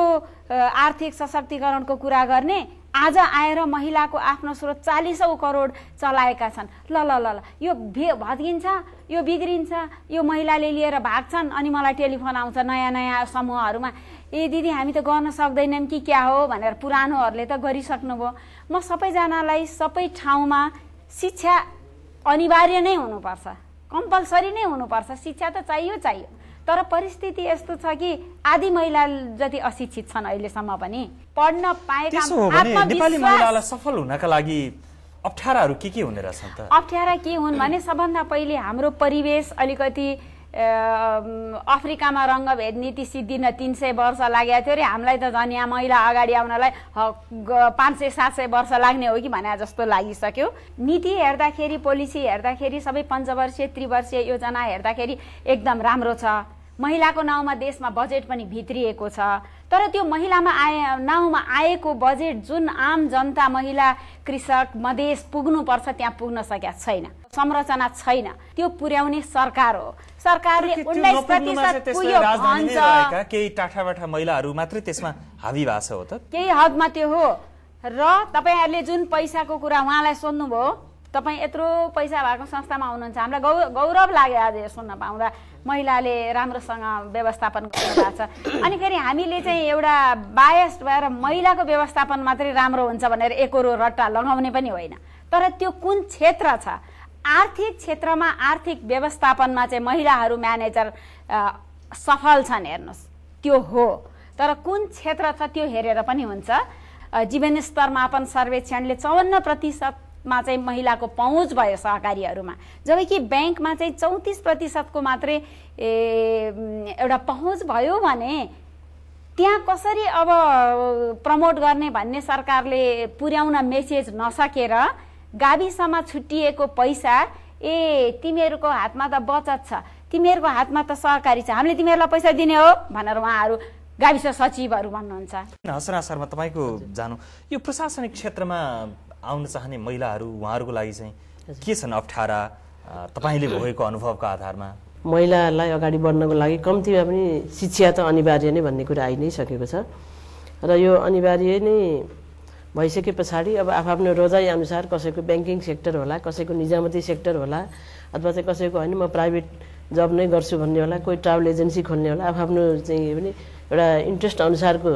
आर्थिक सशक्तिकरणको कुरा गर्ने आज आएर महिलाको आफ्नो स्रोत चालिसौँ करोड चलाएका छन् ल ल ल ल यो भे भत्किन्छ यो बिग्रिन्छ यो महिलाले लिएर भाग्छन् अनि मलाई टेलिफोन आउँछ नयाँ नयाँ समूहहरूमा ए दिदी हामी त गर्न सक्दैनौँ कि क्या हो भनेर पुरानोहरूले त गरिसक्नुभयो म सबैजनालाई सबै ठाउँमा शिक्षा अनिवार्य नै हुनुपर्छ कम्पलसरी नै हुनुपर्छ शिक्षा त चाहियो चाहियो तर परिस्थिति यस्तो छ कि आदि महिला जति अशिक्षित छन् अहिलेसम्म पनि पढ्न पाएका सफल हुनका लागि अप्ठ्याराहरू के के हुने अप्ठ्यारा के हुन् भने सबभन्दा पहिले हाम्रो परिवेश अलिकति अफ्रिकामा रङ्गभेद नीति सिद्धिन तिन सय वर्ष लागेको थियो अरे हामीलाई त झन् यहाँ महिला अगाडि आउनलाई पाँच सय सात सय वर्ष लाग्ने हो कि भने जस्तो लागिसक्यो नीति हेर्दाखेरि पोलिसी हेर्दाखेरि सबै पञ्चवर्षीय त्रिवर्षीय योजना हेर्दाखेरि एकदम राम्रो छ महिलाको नाउँमा देशमा बजेट पनि भित्रिएको छ तर त्यो महिलामा आए नाउँमा आएको बजेट जुन आम जनता महिला कृषक मधेस पुग्नुपर्छ त्यहाँ पुग्न सकेका छैन संरचना छैन त्यो पुर्याउने सरकार हो सरकारले केही टाठाबाठा महिलाहरू मात्रै त्यसमा हावी भएको हो त केही हदमा त्यो हो र तपाईँहरूले जुन पैसाको कुरा उहाँलाई सोध्नुभयो तपाईँ यत्रो पैसा भएको संस्थामा हुनुहुन्छ हामीलाई गौ गौरव लाग्यो आज सुन्न पाउँदा महिलाले राम्रोसँग व्यवस्थापन गर्नुभएको छ अनि फेरि हामीले चाहिँ एउटा बायस भएर महिलाको व्यवस्थापन मात्रै राम्रो हुन्छ भनेर एकरो रट्टा लगाउने पनि होइन तर त्यो कुन क्षेत्र छ आर्थिक क्षेत्रमा आर्थिक व्यवस्थापनमा चाहिँ महिलाहरू म्यानेजर सफल छन् हेर्नुहोस् त्यो हो तर कुन क्षेत्र छ त्यो हेरेर पनि हुन्छ जीवनस्तर मापन सर्वेक्षणले चौवन्न प्रतिशत मा चाहिँ महिलाको पहुँच भयो सहकारीहरूमा जबकि ब्याङ्कमा चाहिँ चौतिस प्रतिशतको मात्रै एउटा पहुँच भयो भने त्यहाँ कसरी अब प्रमोट गर्ने भन्ने सरकारले पुर्याउन मेसेज नसकेर गाविसमा छुट्टिएको पैसा ए तिमीहरूको हातमा त बचत छ तिमीहरूको हातमा त सहकारी छ हामीले तिमीहरूलाई पैसा दिने हो भनेर उहाँहरू गाविस सचिवहरू भन्नुहुन्छ हसना शर्मा तपाईँको जानु यो प्रशासनिक क्षेत्रमा आउन चाहने महिलाहरू उहाँहरूको लागि चाहिँ के छन् अप्ठ्यारा तपाईँले भएको अनुभवको आधारमा महिलालाई अगाडि बढ्नको लागि कम्तीमा पनि शिक्षा त अनिवार्य नै भन्ने कुरा आइ नै सकेको छ र यो अनिवार्य नै भइसके पछाडि अब आफ्नो अनुसार कसैको ब्याङ्किङ सेक्टर होला कसैको निजामती सेक्टर होला अथवा चाहिँ कसैको होइन म प्राइभेट जब नै गर्छु भन्ने होला कोही ट्राभल एजेन्सी खोल्ने होला आफ्नो चाहिँ पनि एउटा इन्ट्रेस्ट अनुसारको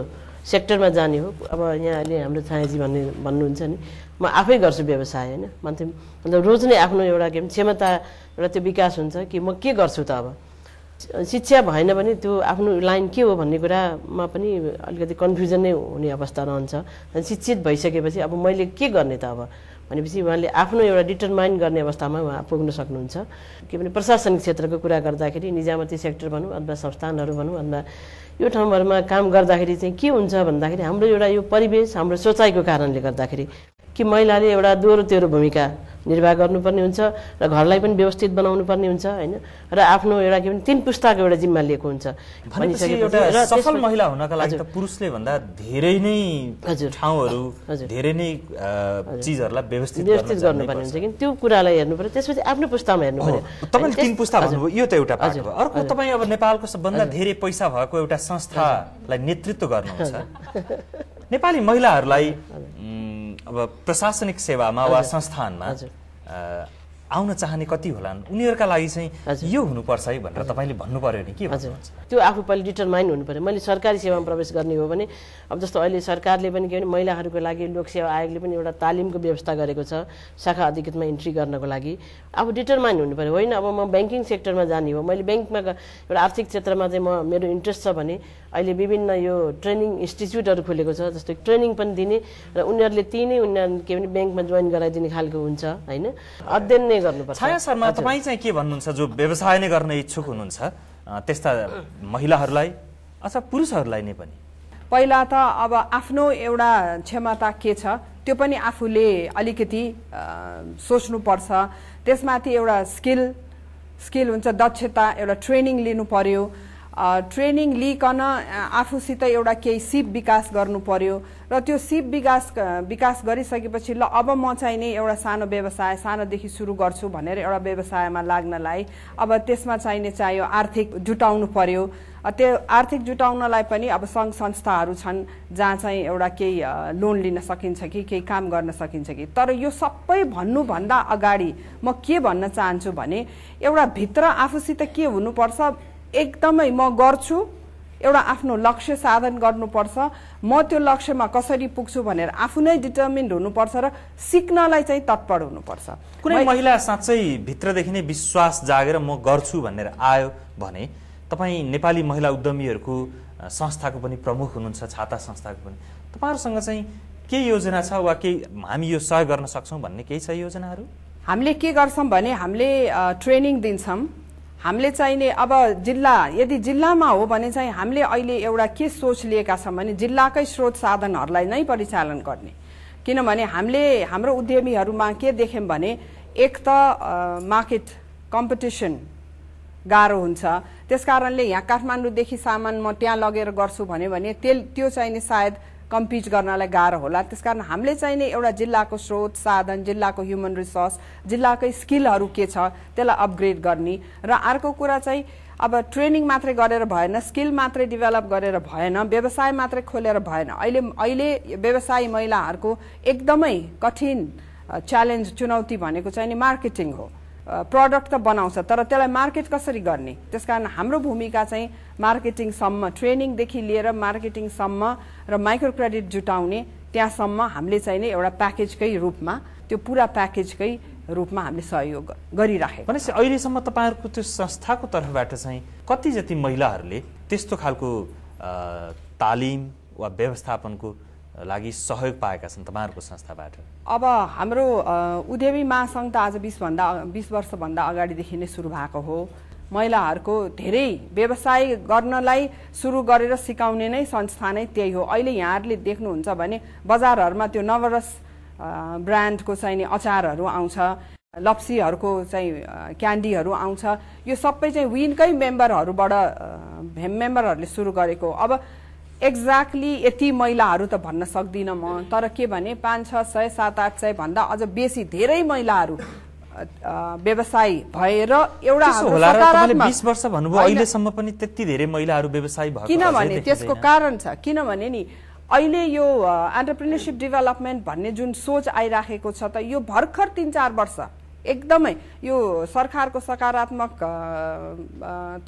सेक्टरमा जाने हो अब यहाँ अहिले हाम्रो छायाजी भन्ने भन्नुहुन्छ नि म आफै गर्छु व्यवसाय होइन मान्छे मतलब रोज नै आफ्नो एउटा के क्षमता एउटा त्यो विकास हुन्छ कि म के गर्छु त अब शिक्षा भएन भने त्यो आफ्नो लाइन के हो भन्ने कुरामा पनि अलिकति कन्फ्युजन नै हुने अवस्था रहन्छ शिक्षित भइसकेपछि अब मैले के गर्ने त अब भनेपछि उहाँले आफ्नो एउटा डिटरमाइन गर्ने अवस्थामा उहाँ पुग्न सक्नुहुन्छ के भने प्रशासनिक क्षेत्रको कुरा गर्दाखेरि निजामती सेक्टर भनौँ अथवा संस्थानहरू भनौँ अथवा यो ठाउँहरूमा काम गर्दाखेरि चाहिँ के हुन्छ भन्दाखेरि हाम्रो एउटा यो परिवेश हाम्रो सोचाइको कारणले गर्दाखेरि कि महिलाले एउटा दोहोरो तेह्रो भूमिका निर्वाह गर्नुपर्ने हुन्छ र घरलाई पनि व्यवस्थित बनाउनु पर्ने हुन्छ होइन र आफ्नो एउटा के भने तिन पुस्ताको एउटा जिम्मा लिएको हुन्छ सफल महिला हुनका लागि त पुरुषले भन्दा धेरै नै हजुर धेरै नै चिजहरूलाई व्यवस्थित गर्नुपर्ने हुन्छ कि त्यो कुरालाई हेर्नु पर्यो त्यसपछि आफ्नो पुस्तामा हेर्नु पर्यो तपाईँले तिन पुस्ता भन्नुभयो यो त एउटा अर्को तपाईँ अब नेपालको सबभन्दा धेरै पैसा भएको एउटा संस्थालाई नेतृत्व गर्नुहुन्छ नेपाली महिलाहरूलाई अब प्रशासनिक सेवामा वा संस्थानमा आउन चाहने कति होलान् उनीहरूका लागि चाहिँ यो हुनुपर्छ है भनेर तपाईँले भन्नु पऱ्यो नि के हजुर त्यो आफू पहिले डिटरमाइन हुनु पऱ्यो मैले सरकारी सेवामा प्रवेश गर्ने हो भने अब जस्तो अहिले सरकारले पनि के भने महिलाहरूको लागि लोक सेवा आयोगले पनि एउटा तालिमको व्यवस्था गरेको छ शाखा अधिकृतमा इन्ट्री गर्नको लागि आफू डिटरमाइन हुनु पऱ्यो होइन अब म ब्याङ्किङ सेक्टरमा जाने हो मैले ब्याङ्कमा एउटा आर्थिक क्षेत्रमा चाहिँ म मेरो इन्ट्रेस्ट छ भने अहिले विभिन्न यो ट्रेनिङ इन्स्टिच्युटहरू खोलेको छ जस्तो ट्रेनिङ पनि दिने र उनीहरूले त्यही नै उनीहरू के भने ब्याङ्कमा जोइन गराइदिने खालको हुन्छ होइन अध्ययन नै गर्नुपर्छ छाया शर्मा तपाईँ चाहिँ के भन्नुहुन्छ जो व्यवसाय नै गर्न इच्छुक हुनुहुन्छ त्यस्ता महिलाहरूलाई अथवा पुरुषहरूलाई नै पनि पहिला त अब आफ्नो एउटा क्षमता के छ त्यो पनि आफूले अलिकति सोच्नुपर्छ त्यसमाथि एउटा स्किल स्किल हुन्छ दक्षता एउटा ट्रेनिङ लिनु पर्यो ट्रेनिङ लिइकन आफूसित एउटा केही सिप विकास गर्नु पर्यो र त्यो सिप विकास विकास गरिसकेपछि ल अब म चाहिँ नि एउटा सानो व्यवसाय सानोदेखि सुरु गर्छु भनेर एउटा व्यवसायमा लाग्नलाई अब त्यसमा चाहिने चाहियो आर्थिक जुटाउनु पर्यो त्यो आर्थिक जुटाउनलाई पनि अब सङ्घ संस्थाहरू छन् जहाँ चाहिँ एउटा केही लोन लिन सकिन्छ कि केही काम गर्न सकिन्छ कि तर यो सबै भन्नुभन्दा अगाडि म के भन्न चाहन्छु भने एउटा भित्र आफूसित के हुनुपर्छ एकदमै म गर्छु एउटा आफ्नो लक्ष्य साधन गर्नुपर्छ म त्यो लक्ष्यमा कसरी पुग्छु भनेर आफू नै डिटर्मिन्ड हुनुपर्छ र सिक्नलाई चाहिँ तत्पर हुनुपर्छ कुनै महिला साँच्चै भित्रदेखि नै विश्वास जागेर म गर्छु भनेर आयो भने तपाईँ नेपाली महिला उद्यमीहरूको संस्थाको पनि प्रमुख हुनुहुन्छ छाता संस्थाको पनि तपाईँहरूसँग चाहिँ के योजना छ वा केही हामी यो सहयोग गर्न सक्छौँ भन्ने केही छ योजनाहरू हामीले के गर्छौँ भने हामीले ट्रेनिङ दिन्छौँ हामीले चाहिने अब जिल्ला यदि जिल्लामा हो भने चाहिँ हामीले अहिले एउटा के सोच लिएका छौँ भने जिल्लाकै स्रोत साधनहरूलाई नै परिचालन गर्ने किनभने हामीले हाम्रो उद्यमीहरूमा के देख्यौँ भने एक त मार्केट कम्पिटिसन गाह्रो हुन्छ त्यस कारणले यहाँ काठमाडौँदेखि सामान म त्यहाँ लगेर गर्छु भन्यो भने त्यो चाहिने सायद कम्पिट गर्नलाई गाह्रो होला त्यसकारण हामीले चाहिँ नि एउटा जिल्लाको स्रोत साधन जिल्लाको ह्युमन रिसोर्स जिल्लाकै स्किलहरू के छ त्यसलाई अपग्रेड गर्ने र अर्को कुरा चाहिँ अब ट्रेनिङ मात्रै गरेर भएन स्किल मात्रै डेभलप गरेर भएन व्यवसाय मात्रै खोलेर भएन अहिले अहिले व्यवसायी महिलाहरूको एकदमै कठिन च्यालेन्ज चुनौती भनेको चाहिँ नि मार्केटिङ हो प्रडक्ट त बनाउँछ तर त्यसलाई मार्केट कसरी गर्ने त्यस कारण हाम्रो भूमिका चाहिँ मार्केटिङसम्म ट्रेनिङदेखि लिएर मार्केटिङसम्म र माइक्रो क्रेडिट जुटाउने त्यहाँसम्म हामीले चाहिँ नै एउटा प्याकेजकै रूपमा त्यो पुरा प्याकेजकै रूपमा हामीले सहयोग गरिराखेको भनेपछि अहिलेसम्म तपाईँहरूको त्यो संस्थाको तर्फबाट चाहिँ कति जति महिलाहरूले त्यस्तो खालको तालिम वा व्यवस्थापनको लागि सहयोग पाएका छन् तपाईँहरूको संस्थाबाट अब हाम्रो उद्यमी महासङ्घ त आज बिसभन्दा बिस वर्षभन्दा अगाडिदेखि नै सुरु भएको हो महिलाहरूको धेरै व्यवसाय गर्नलाई सुरु गरेर सिकाउने नै संस्था नै त्यही हो अहिले यहाँहरूले देख्नुहुन्छ भने बजारहरूमा त्यो नवरस ब्रान्डको चाहिँ अचारहरू आउँछ लप्सीहरूको चाहिँ क्यान्डीहरू आउँछ यो सबै चाहिँ विनकै मेम्बरहरूबाट मेम्बरहरूले सुरु गरेको अब एक्ज्याक्टली यति महिलाहरू त भन्न सक्दिनँ म तर के भने पाँच छ सय सात आठ सय भन्दा अझ बेसी धेरै महिलाहरू व्यवसाय भएर एउटा भयो पनि त्यति धेरै किनभने त्यसको कारण छ किनभने नि अहिले यो एन्टरप्रिनरसिप डेभलपमेन्ट भन्ने जुन सोच आइराखेको छ त यो भर्खर तिन चार वर्ष एकदमै यो सरकारको सकारात्मक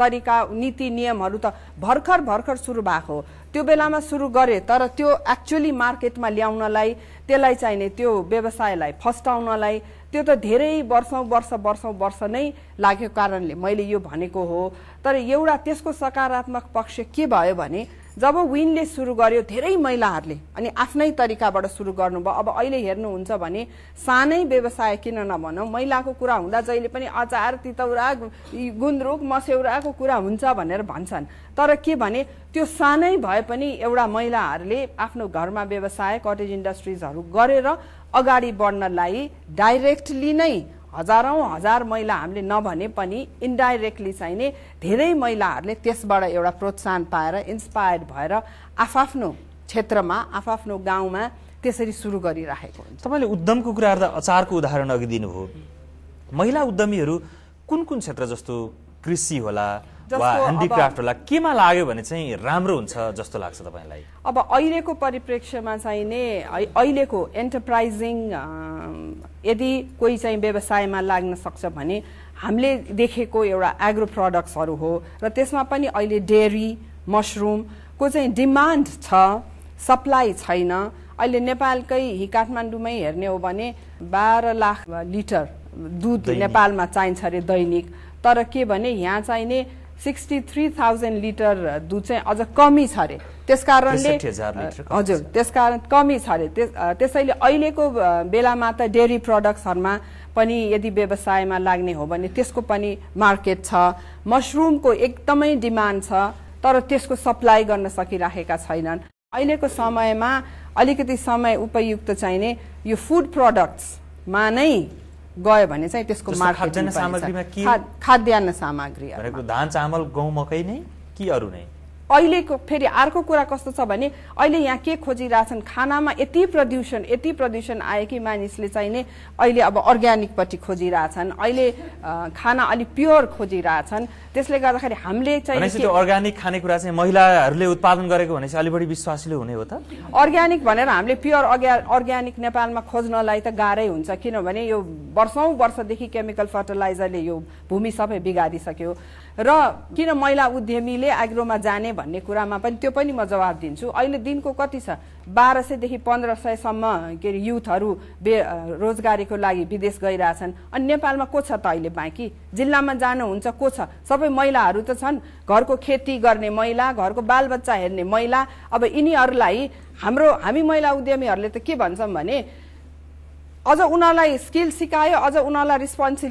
तरिका नीति नियमहरू त भर्खर भर्खर सुरु भएको हो त्यो बेलामा सुरु गरे तर त्यो एक्चुली मार्केटमा ल्याउनलाई त्यसलाई चाहिने त्यो व्यवसायलाई फस्टाउनलाई त्यो त धेरै वर्षौँ वर्ष वर्षौँ वर्ष नै लागेको कारणले मैले यो भनेको हो तर एउटा त्यसको सकारात्मक पक्ष के भयो भने जब विनले सुरु गर्यो धेरै महिलाहरूले अनि आफ्नै तरिकाबाट सुरु गर्नुभयो अब अहिले हेर्नुहुन्छ भने सानै व्यवसाय किन नभनौँ महिलाको कुरा हुँदा जहिले पनि अचार तितौरा गुन्द्रुक मस्यौराको कुरा हुन्छ भनेर भन्छन् तर के भने त्यो सानै भए पनि एउटा महिलाहरूले आफ्नो घरमा व्यवसाय कटेज इन्डस्ट्रिजहरू गरेर अगाडि बढ्नलाई डाइरेक्टली नै हजारौँ हजार महिला हामीले नभने पनि इन्डाइरेक्टली चाहिने धेरै महिलाहरूले त्यसबाट एउटा प्रोत्साहन पाएर इन्सपायर्ड भएर आफआफ्नो क्षेत्रमा आफआफ्नो गाउँमा त्यसरी सुरु गरिराखेको हुन्छ तपाईँले उद्यमको कुरा गर्दा अचारको उदाहरण अघि दिनुभयो महिला उद्यमीहरू कुन कुन क्षेत्र जस्तो कृषि होला ह्यान्डिक्राफ्टहरूलाई केमा लाग्यो भने चाहिँ राम्रो हुन्छ जस्तो लाग्छ तपाईँलाई अब अहिलेको परिप्रेक्ष्यमा चाहिँ नै अहिलेको एन्टरप्राइजिङ यदि कोही चाहिँ व्यवसायमा लाग्न सक्छ भने हामीले देखेको एउटा एग्रो प्रडक्ट्सहरू हो र त्यसमा पनि अहिले डेरी मसरुमको चाहिँ डिमान्ड छ सप्लाई छैन अहिले नेपालकै काठमाडौँमै हेर्ने हो भने बाह्र लाख लिटर दुध नेपालमा चाहिन्छ अरे दैनिक तर के भने यहाँ चाहिने सिक्सटी थ्री थाउजन्ड लिटर दुध चाहिँ अझ कमी छ अरे त्यस कारणले हजुर त्यस कारण कमी छ अरे त्यसैले अहिलेको बेलामा त डेरी प्रडक्ट्सहरूमा पनि यदि व्यवसायमा लाग्ने हो भने त्यसको पनि मार्केट छ मसरुमको एकदमै डिमान्ड छ तर त्यसको सप्लाई गर्न सकिराखेका छैनन् अहिलेको समयमा अलिकति समय उपयुक्त चाहिने यो फुड प्रडक्ट्समा नै गयो भने चाहिँ त्यसको खाद्यान्न सामग्रीमा खाद्यान्न सामग्री धान चामल गहुँ मकै नै कि अरू नै अहिलेको फेरि अर्को कुरा कस्तो छ भने अहिले यहाँ के खोजिरहेछन् खानामा यति प्रदूषण यति प्रदूषण आयो कि मानिसले चाहिँ नै अहिले अब अर्ग्यानिकपट्टि खोजिरहेछन् अहिले खाना अलिक प्योर खोजिरहेछन् त्यसले गर्दाखेरि हामीले चाहिँ अर्ग्यानिक खानेकुरा चाहिँ महिलाहरूले उत्पादन गरेको भने चाहिँ अलिक बढी विश्वासिलो हुने हो त अर्ग्यानिक भनेर हामीले प्योर अर्ग्यानिक नेपालमा खोज्नलाई त गाह्रै हुन्छ किनभने यो वर्षौँ वर्षदेखि केमिकल फर्टिलाइजरले यो भूमि सबै बिगारिसक्यो र किन महिला उद्यमीले एग्रोमा जाने भन्ने कुरामा पनि त्यो पनि म जवाब दिन्छु अहिले दिनको कति छ बाह्र सयदेखि पन्ध्र सयसम्म के अरे युथहरू बे रोजगारीको लागि विदेश गइरहेछन् अनि नेपालमा को छ त अहिले बाँकी जिल्लामा जानुहुन्छ को छ सबै महिलाहरू त छन् घरको खेती गर्ने महिला घरको बालबच्चा हेर्ने महिला अब यिनीहरूलाई हाम्रो हामी महिला उद्यमीहरूले त के भन्छौँ भने अझ उनीहरूलाई स्किल सिकायो अझ उनीहरूलाई रिस्पोन्सि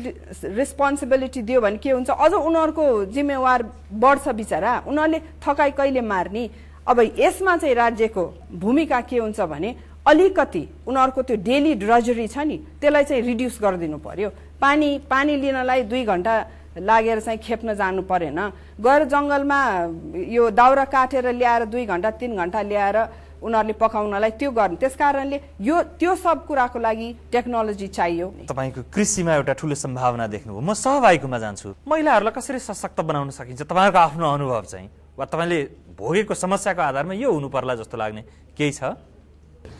रेस्पोन्सिबिलिटी दियो भने के हुन्छ अझ उनीहरूको जिम्मेवार बढ्छ बिचरा उनीहरूले थकाइ कहिले मार्ने अब यसमा चाहिँ राज्यको भूमिका के हुन्छ भने अलिकति उनीहरूको त्यो डेली ड्रजरी छ नि त्यसलाई चाहिँ रिड्युस गरिदिनु पर्यो पानी पानी लिनलाई दुई घन्टा लागेर चाहिँ खेप्न जानु परेन गएर जङ्गलमा यो दाउरा काटेर ल्याएर दुई घन्टा तिन घन्टा ल्याएर उनीहरूले पकाउनलाई त्यो गर्ने त्यस कारणले यो त्यो सब कुराको लागि टेक्नोलोजी चाहियो तपाईँको कृषिमा एउटा ठुलो सम्भावना देख्नुभयो म सहभागीकोमा जान्छु महिलाहरूलाई कसरी सशक्त बनाउन सकिन्छ तपाईँहरूको आफ्नो अनुभव चाहिँ वा तपाईँले भोगेको समस्याको आधारमा यो हुनु पर्ला जस्तो लाग्ने केही छ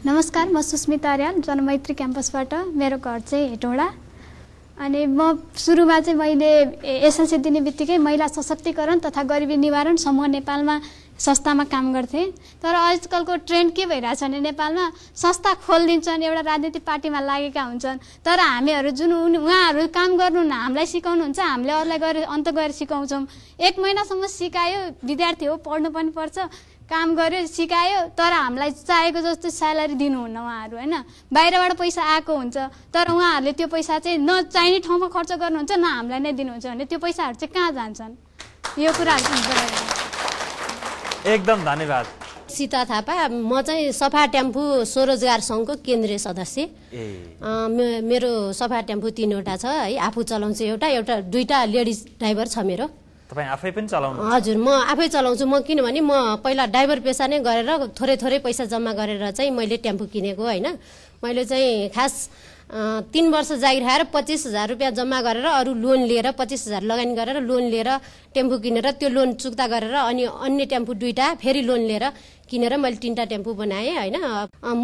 नमस्कार म सुस्मिता आर्याल जनमैत्री क्याम्पसबाट मेरो घर चाहिँ हेटौँडा अनि म सुरुमा चाहिँ मैले एसएलसी दिने बित्तिकै महिला सशक्तिकरण तथा गरिबी निवारण समूह नेपालमा संस्थामा काम गर्थे तर आजकलको ट्रेन्ड के भइरहेछ भने नेपालमा संस्था खोलिदिन्छन् एउटा राजनीतिक पार्टीमा लागेका हुन्छन् तर हामीहरू जुन उहाँहरू काम गर्नुहुन्न हामीलाई सिकाउनुहुन्छ हामीले अरूलाई गएर अन्त गएर सिकाउँछौँ एक महिनासम्म सिकायो विद्यार्थी हो पढ्नु पनि पर्छ काम गर्यो सिकायो तर हामीलाई चाहेको जस्तो स्यालेरी दिनुहुन्न उहाँहरू होइन बाहिरबाट पैसा आएको हुन्छ तर उहाँहरूले त्यो पैसा चाहिँ नचाहिने ठाउँमा खर्च गर्नुहुन्छ न हामीलाई नै दिनुहुन्छ भने त्यो पैसाहरू चाहिँ कहाँ जान्छन् यो कुराहरू एकदम धन्यवाद सीता थापा म चाहिँ सफा टेम्पो स्वरोजगार सङ्घको केन्द्रीय सदस्य मेरो सफा टेम्पो तिनवटा छ है आफू चलाउँछु एउटा एउटा दुईवटा लेडिज ड्राइभर छ मेरो तपाईँ आफै पनि चलाउनु हजुर म आफै चलाउँछु म किनभने म पहिला ड्राइभर पेसा नै गरेर थोरै थोरै पैसा जम्मा गरेर चाहिँ मैले टेम्पो किनेको होइन मैले चाहिँ खास तिन वर्ष जागिर पच्चिस हजार रुपियाँ जम्मा गरेर अरू लोन लिएर पच्चिस हजार लगानी गरेर लोन लिएर टेम्पो किनेर त्यो लोन चुक्ता गरेर अनि अन्य टेम्पो दुईवटा फेरि लोन लिएर किनेर मैले तिनवटा टेम्पो बनाएँ होइन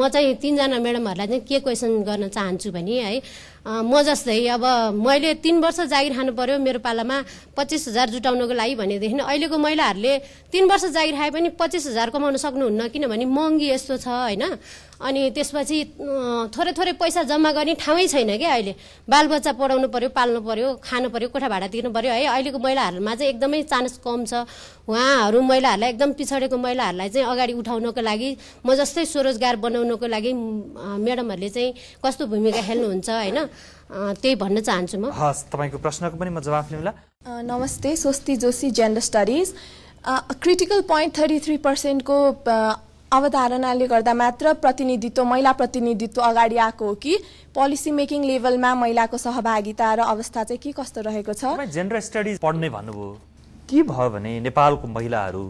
म चाहिँ तिनजना म्याडमहरूलाई चाहिँ के क्वेसन गर्न चाहन्छु भने है म जस्तै अब मैले तिन वर्ष जागिर खानु पर्यो मेरो पालामा पच्चिस हजार जुटाउनको लागि भनेदेखि अहिलेको महिलाहरूले तिन वर्ष जागिर खाए पनि पच्चिस हजार कमाउन सक्नुहुन्न किनभने महँगी यस्तो छ होइन अनि त्यसपछि थोरै थोरै पैसा जम्मा गर्ने ठाउँै छैन क्या अहिले बालबच्चा पढाउनु पर्यो पाल्नु पर्यो खानु पर्यो कोठा भाडा तिर्नु पर्यो है अहिलेको महिलाहरूमा चाहिँ एकदमै चान्स कम छ उहाँहरू महिलाहरूलाई एकदम पिछडेको महिलाहरूलाई चाहिँ अगाडि उठाउनको लागि म जस्तै स्वरोजगार बनाउनको लागि म्याडमहरूले चाहिँ कस्तो भूमिका खेल्नुहुन्छ होइन त्यही भन्न चाहन्छु म हस् तपाईँको प्रश्नको पनि म जवाफ लिउँला नमस्ते Swasti Joshi gender studies critical point thirty three पर्सेन्टको अवधारणाले गर्दा मात्र प्रतिनिधित्व महिला प्रतिनिधित्व अगाडि आएको हो कि पोलिसी मेकिङ लेभलमा महिलाको सहभागिता र अवस्था चाहिँ के कस्तो रहेको छ जेन्डर स्टडिज पढ्ने भन्नुभयो के भयो भने नेपालको महिलाहरू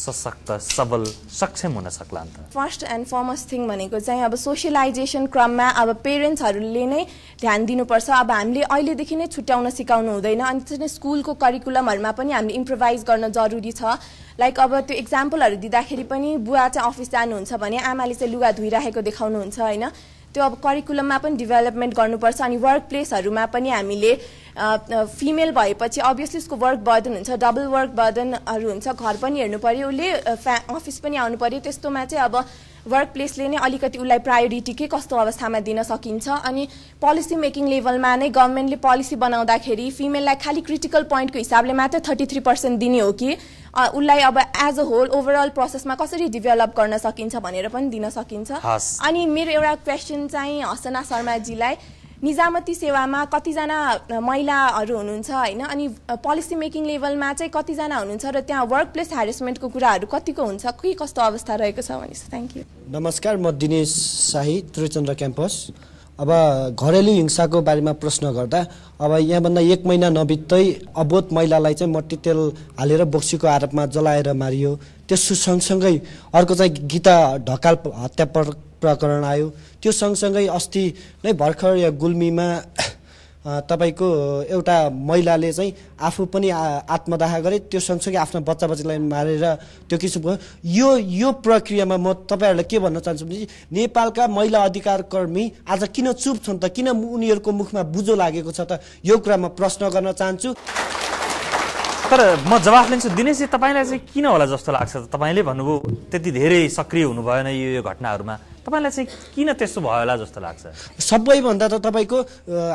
सशक्त सबल सक्षम हुन सक्ला त फर्स्ट एन्ड फर्मस्ट थिङ भनेको चाहिँ अब सोसियलाइजेसन क्रममा अब पेरेन्ट्सहरूले नै ध्यान दिनुपर्छ अब हामीले अहिलेदेखि नै छुट्याउन सिकाउनु हुँदैन अनि त्यसरी स्कुलको करिकुलमहरूमा पनि हामीले इम्प्रोभाइज गर्न जरुरी छ लाइक अब त्यो इक्जाम्पलहरू दिँदाखेरि पनि बुवा चाहिँ अफिस जानुहुन्छ भने आमाले चाहिँ लुगा धोइराखेको देखाउनुहुन्छ होइन त्यो अब करिकुलममा पनि डेभलपमेन्ट गर्नुपर्छ अनि वर्क प्लेसहरूमा पनि हामीले फिमेल भएपछि अभियसली उसको वर्क बर्डन हुन्छ डबल वर्क बर्डनहरू हुन्छ घर पनि हेर्नु पऱ्यो उसले फ्या अफिस पनि आउनु पऱ्यो त्यस्तोमा चाहिँ अब वर्क प्लेसले नै अलिकति उसलाई प्रायोरिटी के कस्तो अवस्थामा दिन सकिन्छ अनि पोलिसी मेकिङ लेभलमा नै गभर्मेन्टले पोलिसी बनाउँदाखेरि फिमेललाई खालि क्रिटिकल पोइन्टको हिसाबले मात्र थर्टी थ्री पर्सेन्ट दिने हो कि उसलाई अब एज अ होल ओभरअल प्रोसेसमा कसरी डेभलप गर्न सकिन्छ भनेर पनि दिन सकिन्छ अनि मेरो एउटा क्वेसन चाहिँ हसना शर्माजीलाई निजामती सेवामा कतिजना महिलाहरू हुनुहुन्छ होइन अनि पोलिसी मेकिङ लेभलमा चाहिँ कतिजना हुनुहुन्छ र त्यहाँ वर्क प्लेस हेरेसमेन्टको कुराहरू कतिको हुन्छ के कस्तो अवस्था रहेको छ भनेपछि थ्याङ्क यू नमस्कार म दिनेश शाही त्रिचन्द्र क्याम्पस अब घरेलु हिंसाको बारेमा प्रश्न गर्दा अब यहाँभन्दा एक महिना नबित्दै अबोध महिलालाई चाहिँ मट्टीतेल हालेर बोक्सीको आरोपमा जलाएर मारियो त्यसको सँगसँगै अर्को चाहिँ गीता ढकाल हत्या प्रकरण आयो त्यो सँगसँगै अस्ति नै भर्खर या गुल्मीमा तपाईँको एउटा महिलाले चाहिँ आफू पनि आत्मदाह गरे त्यो सँगसँगै आफ्नो बच्चा बच्चीलाई मारेर त्यो किसिमको यो यो प्रक्रियामा म तपाईँहरूलाई के भन्न चाहन्छु भने नेपालका महिला अधिकार कर्मी आज किन चुप छन् त किन उनीहरूको मुखमा बुझो लागेको छ त यो कुरा म प्रश्न गर्न चाहन्छु तर म जवाफ लिन्छु दिनेशजी तपाईँलाई चाहिँ किन होला जस्तो लाग्छ तपाईँले भन्नुभयो त्यति धेरै सक्रिय हुनु भएन यो यो घटनाहरूमा तपाईँलाई चाहिँ किन त्यस्तो भयो होला जस्तो लाग्छ सबैभन्दा त तपाईँको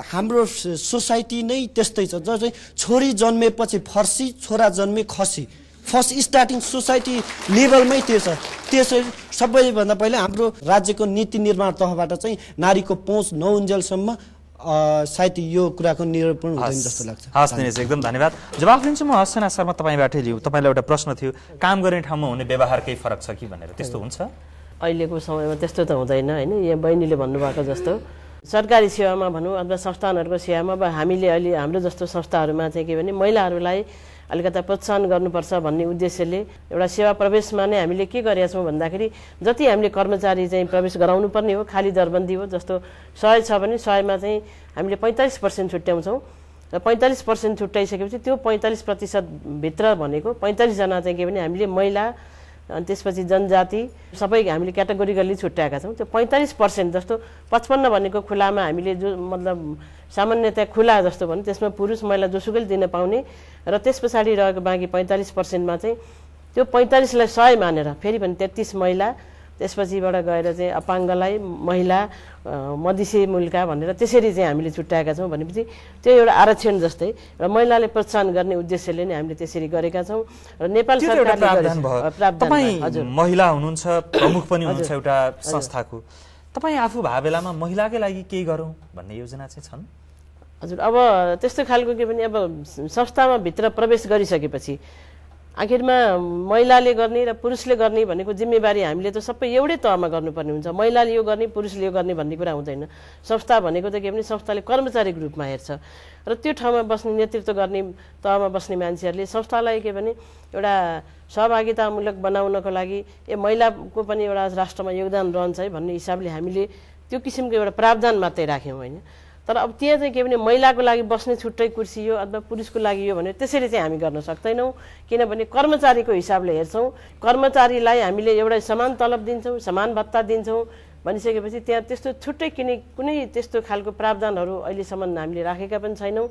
हाम्रो सोसाइटी नै त्यस्तै छ जस्तै छोरी जन्मेपछि फर्सी छोरा जन्मे खसी फर्स्ट स्टार्टिङ सोसाइटी लेभलमै त्यो छ त्यसै सबैभन्दा पहिला हाम्रो राज्यको नीति निर्माण तहबाट चाहिँ नारीको पहुँच नहुन्जेलसम्म सायद यो कुराको निरूपण हुँदैन जस्तो लाग्छ हस् दिनेश एकदम धन्यवाद जवाफ दिन्छु म हसना शर्मा तपाईँबाटै लिउँ तपाईँलाई एउटा प्रश्न थियो काम गर्ने ठाउँमा हुने व्यवहार केही फरक छ कि भनेर त्यस्तो हुन्छ अहिलेको समयमा त्यस्तो त हुँदैन होइन यहाँ बहिनीले भन्नुभएको जस्तो सरकारी सेवामा भनौँ अथवा संस्थानहरूको सेवामा अब हामीले अहिले हाम्रो जस्तो संस्थाहरूमा चाहिँ के भने महिलाहरूलाई अलिकता प्रोत्साहन गर्नुपर्छ भन्ने उद्देश्यले एउटा सेवा प्रवेशमा नै हामीले के गरेका छौँ भन्दाखेरि जति हामीले कर्मचारी चाहिँ प्रवेश गराउनु पर्ने हो खाली दरबन्दी हो जस्तो सय छ भने सयमा चाहिँ हामीले पैँतालिस पर्सेन्ट छुट्याउँछौँ र पैँतालिस पर्सेन्ट छुट्याइसकेपछि त्यो पैँतालिस प्रतिशतभित्र भनेको पैँतालिसजना चाहिँ के भने हामीले महिला अनि त्यसपछि जनजाति सबै हामीले क्याटेगोरिकल्ली छुट्याएका छौँ त्यो पैँतालिस पर्सेन्ट जस्तो पचपन्न भनेको खुलामा हामीले जो मतलब सामान्यतया खुला जस्तो भनौँ त्यसमा पुरुष महिला जोसुकैले दिन पाउने र त्यस पछाडि रहेको बाँकी पैँतालिस पर्सेन्टमा चाहिँ त्यो पैँतालिसलाई सय मानेर फेरि पनि तेत्तिस महिला त्यसपछिबाट गएर चाहिँ अपाङ्गलाई महिला मधेसी मुलका भनेर त्यसरी चाहिँ हामीले छुट्याएका छौँ भनेपछि त्यो एउटा आरक्षण जस्तै र महिलाले प्रोत्साहन गर्ने उद्देश्यले नै हामीले त्यसरी गरेका छौँ र नेपाल सरकारले महिला हुनुहुन्छ प्रमुख पनि हुनुहुन्छ एउटा संस्थाको तपाईँ आफू भावेलामा महिलाकै लागि केही गरौँ भन्ने योजना चाहिँ छन् हजुर अब त्यस्तो खालको के भने अब संस्थामा भित्र प्रवेश गरिसकेपछि आखिरमा महिलाले गर्ने र पुरुषले गर्ने भनेको जिम्मेवारी हामीले त सबै एउटै तहमा गर्नुपर्ने हुन्छ महिलाले यो गर्ने पुरुषले यो गर्ने भन्ने कुरा हुँदैन संस्था भनेको त के भने संस्थाले कर्मचारीको रूपमा हेर्छ र त्यो ठाउँमा बस्ने नेतृत्व गर्ने तहमा बस्ने मान्छेहरूले संस्थालाई के भने एउटा सहभागितामूलक बनाउनको लागि ए महिलाको पनि एउटा राष्ट्रमा योगदान रहन्छ है भन्ने हिसाबले हामीले त्यो किसिमको एउटा प्रावधान मात्रै राख्यौँ होइन तर अब त्यहाँ चाहिँ के भने महिलाको लागि बस्ने छुट्टै कुर्सी हो अथवा पुरुषको लागि यो भने त्यसरी चाहिँ हामी गर्न सक्दैनौँ किनभने कर्मचारीको हिसाबले हेर्छौँ कर्मचारीलाई हामीले एउटा समान तलब दिन्छौँ समान भत्ता दिन्छौँ भनिसकेपछि त्यहाँ त्यस्तो छुट्टै किने कुनै त्यस्तो खालको प्रावधानहरू अहिलेसम्म हामीले राखेका पनि छैनौँ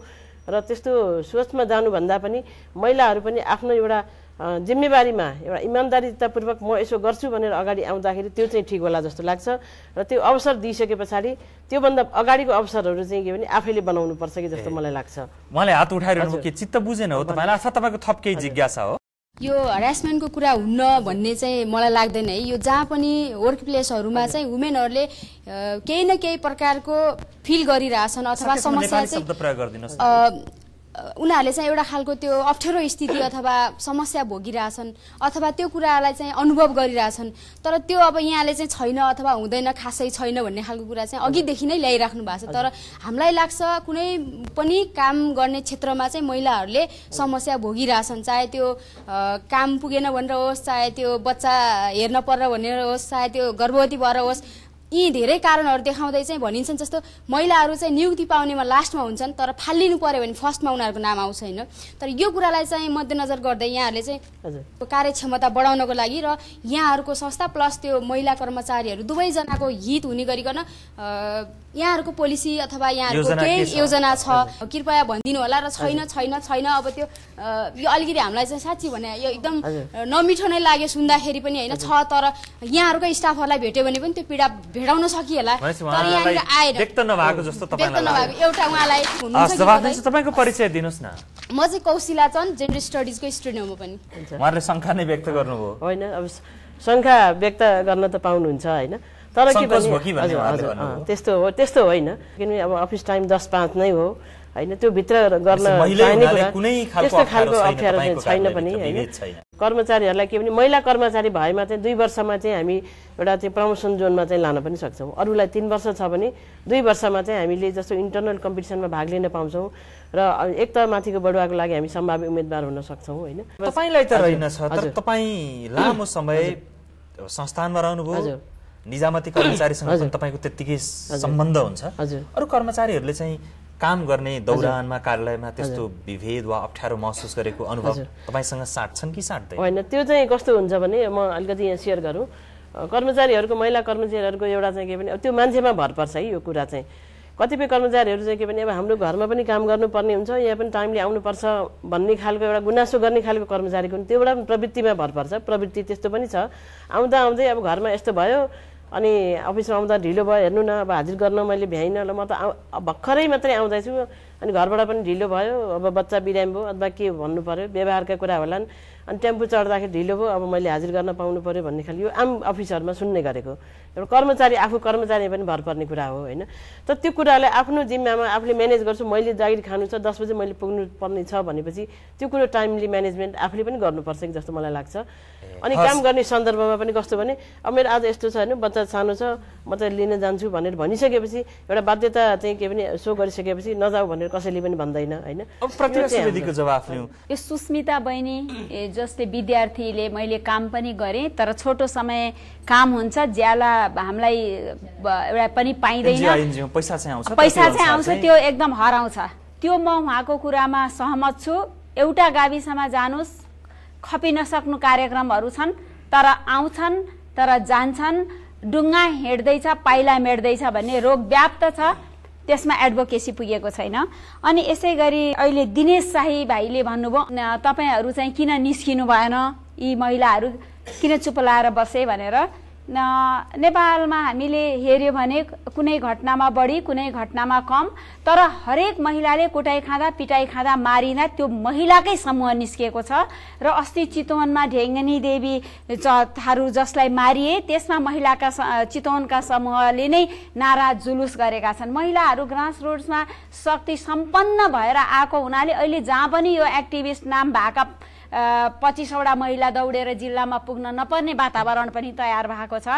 र त्यस्तो सोचमा जानुभन्दा पनि महिलाहरू पनि आफ्नो एउटा जिम्मेवारीमा एउटा इमान्दारितापूर्वक म यसो गर्छु भनेर अगाडि आउँदाखेरि त्यो चाहिँ ठिक होला जस्तो लाग्छ र त्यो अवसर दिइसके पछाडि त्योभन्दा अगाडिको अवसरहरू चाहिँ के भने आफैले बनाउनुपर्छ कि जस्तो मलाई लाग्छ मलाई हात उठाइरहनु के चित्त बुझेन हो तपाईँलाई अथवा तपाईँको थप केही जिज्ञासा हो यो हरासमेन्टको कुरा हुन्न भन्ने चाहिँ मलाई लाग्दैन है यो जहाँ पनि वर्क प्लेसहरूमा चाहिँ वुमेनहरूले केही न केही प्रकारको फिल गरिरहेछन् अथवा समस्या चाहिँ उनीहरूले चाहिँ एउटा खालको त्यो अप्ठ्यारो स्थिति अथवा समस्या भोगिरहेछन् अथवा त्यो कुरालाई चाहिँ अनुभव गरिरहेछन् तर त्यो अब यहाँले चाहिँ छैन अथवा हुँदैन खासै छैन भन्ने खालको कुरा चाहिँ अघिदेखि नै ल्याइराख्नु भएको छ तर हामीलाई लाग्छ कुनै पनि काम गर्ने क्षेत्रमा चाहिँ महिलाहरूले समस्या भोगिरहेछन् चाहे त्यो काम पुगेन भनेर होस् चाहे त्यो बच्चा हेर्न पर्यो भनेर होस् चाहे त्यो गर्भवती भएर होस् यी धेरै कारणहरू देखाउँदै चाहिँ भनिन्छन् जस्तो महिलाहरू चाहिँ नियुक्ति पाउनेमा लास्टमा हुन्छन् तर फालिनु पर्यो भने फर्स्टमा उनीहरूको नाम आउँछ होइन तर यो कुरालाई चाहिँ मध्यनजर गर्दै यहाँहरूले चाहिँ कार्यक्षमता बढाउनको लागि र यहाँहरूको संस्था प्लस त्यो महिला कर्मचारीहरू दुवैजनाको हित हुने गरिकन यहाँहरूको पोलिसी अथवा यहाँहरूको केही योजना छ कृपया भनिदिनु होला र छैन छैन छैन अब त्यो यो अलिकति हामीलाई चाहिँ साँच्ची भने यो एकदम नमिठो नै लाग्यो सुन्दाखेरि पनि होइन छ तर यहाँहरूको स्टाफहरूलाई भेट्यो भने पनि त्यो पीडा हिँडाउन सकिएला व्यक्त नभएको जस्तो एउटा उहाँलाई तपाईँको परिचय दिनुहोस् न म चाहिँ कौशिला चन्द जेन्डर स्टडिजको स्टुडेन्ट हो म पनि उहाँले शङ्का नै व्यक्त गर्नुभयो होइन अब शङ्का व्यक्त गर्न त पाउनुहुन्छ होइन तर के पनि त्यस्तो हो त्यस्तो होइन किनभने अब अफिस टाइम दस पाँच नै हो होइन त्यो भित्र गर्न त्यस्तो खालको अप्ठ्यारो छैन पनि होइन कर्मचारीहरूलाई के भने महिला कर्मचारी भएमा चाहिँ दुई वर्षमा चाहिँ हामी एउटा चाहिँ प्रमोसन जोनमा चाहिँ लान पनि सक्छौँ अरूलाई तिन वर्ष छ भने दुई वर्षमा चाहिँ हामीले जस्तो इन्टरनल कम्पिटिसनमा भाग लिन पाउँछौँ र एक त माथिको बढुवाको लागि हामी सम्भाव्य उम्मेद्वार हुन सक्छौँ होइन तपाईँलाई त रहेन तर तपाईँ लामो समय संस्थानमा रहनुभयो निजामती कर्मचारीसँग तपाईँको त्यत्तिकै सम्बन्ध हुन्छ अरू कर्मचारीहरूले चाहिँ काम गर्ने दौरानमा कार्यालयमा त्यस्तो विभेद वा अप्ठ्यारो महसुस गरेको अनुभव तपाईँसँग साट्छन् कि साट्दै होइन त्यो चाहिँ कस्तो हुन्छ भने म अलिकति यहाँ सेयर गरौँ कर्मचारीहरूको महिला कर्मचारीहरूको एउटा चाहिँ के भने त्यो मान्छेमा भर पर्छ है यो कुरा चाहिँ कतिपय कर्मचारीहरू चाहिँ के भने अब हाम्रो घरमा पनि काम गर्नुपर्ने हुन्छ यहाँ पनि टाइमली आउनुपर्छ भन्ने खालको एउटा गुनासो गर्ने खालको कर्मचारीको त्यो एउटा प्रवृत्तिमा भर पर्छ प्रवृत्ति त्यस्तो पनि छ आउँदा आउँदै अब घरमा यस्तो भयो अनि अफिसमा आउँदा ढिलो भयो हेर्नु न अब हाजिर गर्न मैले भ्याइनँ ल म त भर्खरै मात्रै आउँदैछु अनि घरबाट पनि ढिलो भयो अब बच्चा बिरामी भयो अथवा के भन्नु पऱ्यो व्यवहारका कुरा होलान् अनि टेम्पो चढ्दाखेरि ढिलो भयो अब मैले हाजिर गर्न पाउनु पऱ्यो भन्ने खालि यो आम अफिसहरूमा सुन्ने गरेको एउटा कर्मचारी आफू कर्मचारी पनि भर पर्ने कुरा हो होइन तर त्यो कुरालाई आफ्नो जिम्मामा आफूले म्यानेज गर्छु मैले जागिर खानु छ दस बजे मैले पुग्नु पर्ने छ भनेपछि त्यो कुरो टाइमली म्यानेजमेन्ट आफूले पनि गर्नुपर्छ कि जस्तो मलाई लाग्छ अनि काम गर्ने सन्दर्भमा पनि कस्तो भने अब मेरो आज यस्तो छ होइन बच्चा सानो छ म त लिन जान्छु भनेर भनिसकेपछि एउटा बाध्यता चाहिँ के भने सो गरिसकेपछि नजाऊ भनेर कसैले पनि भन्दैन होइन सुस्मिता बहिनी जस्तै विद्यार्थीले मैले काम पनि गरेँ तर छोटो समय काम हुन्छ ज्याला हामीलाई एउटा पनि पाइँदैन पैसा चाहिँ आउँछ पैसा चाहिँ आउँछ त्यो एकदम हराउँछ त्यो म उहाँको कुरामा सहमत छु एउटा गाविसमा जानुहोस् खपि सक्नु कार्यक्रमहरू छन् तर आउँछन् तर जान्छन् डुङ्गा हिँड्दैछ पाइला मेट्दैछ भन्ने रोग व्याप्त छ त्यसमा एडभोकेसी पुगेको छैन अनि यसै गरी अहिले दिनेश शाही भाइले भन्नुभयो तपाईँहरू चाहिँ किन निस्किनु भएन यी महिलाहरू किन चुप लाएर बसे भनेर नेपालमा हामीले हेऱ्यौँ भने कुनै घटनामा बढी कुनै घटनामा कम तर हरेक महिलाले कुटाइ खाँदा पिटाइ खाँदा मारिँदा त्यो महिलाकै समूह निस्किएको छ र अस्ति चितवनमा ढेङ्गनी देवी थारू जसलाई मारिए त्यसमा महिलाका चितवनका समूहले नै नारा जुलुस गरेका छन् महिलाहरू ग्रास रोड्समा शक्ति सम्पन्न भएर आएको हुनाले अहिले जहाँ पनि यो एक्टिभिस्ट नाम भएका पच्चिसवटा महिला दौडेर जिल्लामा पुग्न नपर्ने वातावरण पनि तयार भएको छ